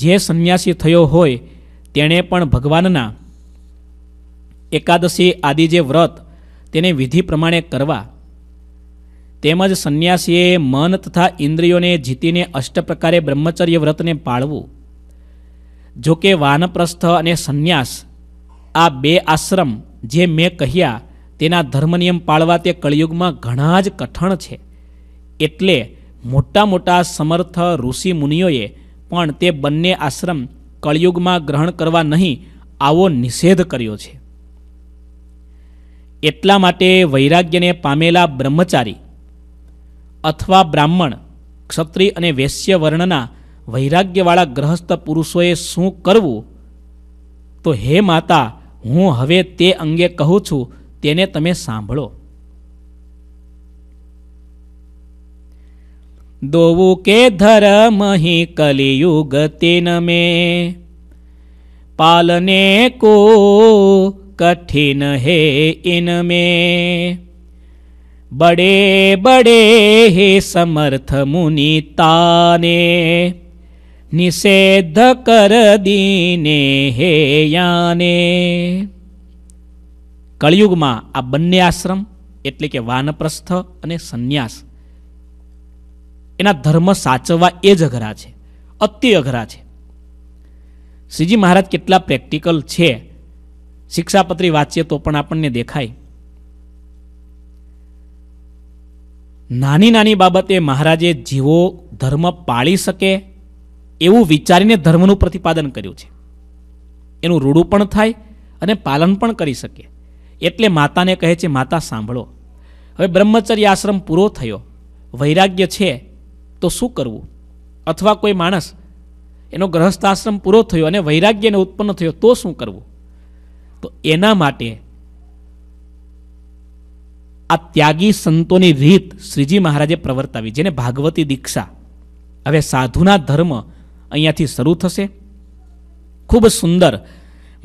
જે સંન્યાસી થયો હોય તેણે પણ ભગવાનના એકાદશી આદિ જે વ્રત તેને વિધિ પ્રમાણે કરવા તેમજ સંન્યાસીએ મન તથા ઇન્દ્રિયોને જીતીને અષ્ટ પ્રકારે બ્રહ્મચર્ય વ્રતને પાળવું જો કે વાનપ્રસ્થ અને સંન્યાસ આ બે આશ્રમ જે મેં કહ્યા તેના ધર્મનિયમ પાળવા તે કળિયુગમાં ઘણા જ કઠણ છે એટલે મોટા મોટા સમર્થ ઋષિ મુનિઓએ પણ તે બંને આશ્રમ કળિયુગમાં ગ્રહણ કરવા નહીં આવો નિષેધ કર્યો છે એટલા માટે વૈરાગ્યને પામેલા બ્રહ્મચારી અથવા બ્રાહ્મણ ક્ષત્રિય અને વૈશ્ય વર્ણના વૈરાગ્યવાળા ગ્રહસ્થ પુરુષોએ શું કરવું તો હે માતા હું હવે તે અંગે કહું છું તેને તમે સાંભળો દોવું કે ધરમહિ કલિયુગ તેન મેં પાલને કો कठिन है इनमें बड़े बड़े हे समर्थ मुनि ताने निषेध कर दीने हे याने કળિયુગમાં આ બંને આશ્રમ એટલે કે વાનપ્રસ્થ અને સંન્યાસ એના ધર્મ સાચવવા એ જ અઘરા છે અતિ અઘરા છે શ્રીજી મહારાજ કેટલા પ્રેક્ટિકલ છે શિક્ષાપત્રી વાંચીએ તો પણ આપણને દેખાય નાની નાની બાબતે મહારાજે જીવો ધર્મ પાળી શકે એવું વિચારીને ધર્મનું પ્રતિપાદન કર્યું છે એનું રૂડું પણ થાય અને પાલન પણ કરી શકે એટલે માતાને કહે છે માતા સાંભળો હવે બ્રહ્મચર્ય આશ્રમ પૂરો થયો વૈરાગ્ય છે તો શું કરવું અથવા કોઈ માણસ એનો ગ્રહસ્થ આશ્રમ પૂરો થયો અને વૈરાગ્યને ઉત્પન્ન થયો તો શું કરવું તો એના માટે આ ત્યાગી સંતોની રીત શ્રીજી મહારાજે પ્રવર્તાવી જેને ભાગવતી દીક્ષા હવે સાધુના ધર્મ અહીંયાથી શરૂ થશે ખૂબ સુંદર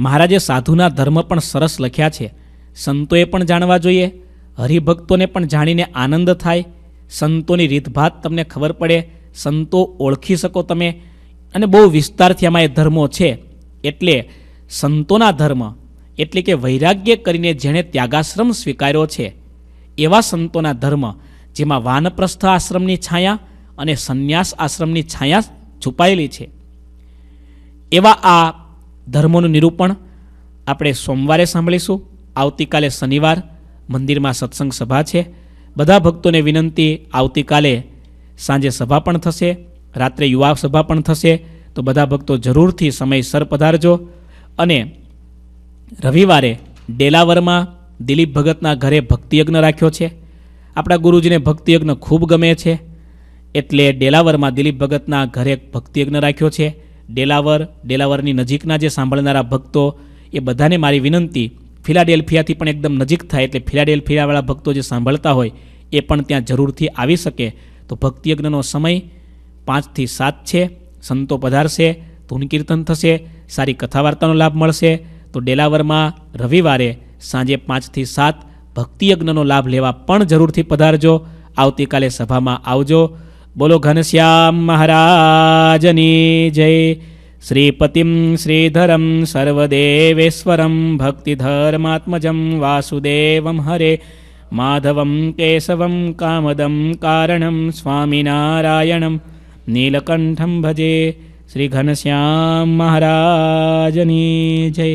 મહારાજે સાધુના ધર્મ પણ સરસ લખ્યા છે સંતોએ પણ જાણવા જોઈએ હરિભક્તોને પણ જાણીને આનંદ થાય સંતોની રીતભાત તમને ખબર પડે સંતો ઓળખી શકો તમે અને બહુ વિસ્તારથી આમાં એ ધર્મો છે એટલે સંતોના ધર્મ એટલે કે વૈરાગ્ય કરીને જેણે ત્યાગાશ્રમ સ્વીકાર્યો છે એવા સંતોના ધર્મ જેમાં વાનપ્રસ્થ આશ્રમની છાયા અને સંન્યાસ આશ્રમની છાયા છુપાયેલી છે એવા આ ધર્મોનું નિરૂપણ આપણે સોમવારે સાંભળીશું આવતીકાલે શનિવાર મંદિરમાં સત્સંગ સભા છે બધા ભક્તોને વિનંતી આવતીકાલે સાંજે સભા પણ થશે રાત્રે યુવા સભા પણ થશે તો બધા ભક્તો જરૂરથી સમયસર પધારજો અને રવિવારે ડેલાવરમાં દિલીપ ભગતના ઘરે ભક્તિયજ્ઞ રાખ્યો છે આપણા ગુરુજીને ભક્તિયજ્ઞ ખૂબ ગમે છે એટલે ડેલાવરમાં દિલીપ ભગતના ઘરે ભક્તિયજ્ઞ રાખ્યો છે ડેલાવર ડેલાવરની નજીકના જે સાંભળનારા ભક્તો એ બધાને મારી વિનંતી ફિલાડેલ્ફિયાથી પણ એકદમ નજીક થાય એટલે ફિલાડેલ્ફિયાવાળા ભક્તો જે સાંભળતા હોય એ પણ ત્યાં જરૂરથી આવી શકે તો ભક્તિયજ્ઞનો સમય પાંચથી સાત છે સંતો પધારશે ધૂન કીર્તન થશે સારી કથા વાર્તાનો લાભ મળશે તો ડેલાવરમાં રવિવારે સાંજે પાંચથી સાત ભક્તિયજ્ઞનો લાભ લેવા પણ જરૂરથી પધારજો આવતીકાલે સભામાં આવજો બોલો ઘનશ્યામ મહારાજની જય શ્રીપતિમ શ્રીધરમ સર્વદેવેશ્વરમ ભક્તિધર્માત્મજમ વાસુદેવમ હરે માધવમ કેશવમ કામદમ કારણમ સ્વામિનારાયણમ નીલકંઠમ ભજે શ્રી ઘનશ્યામ મહારાજની જય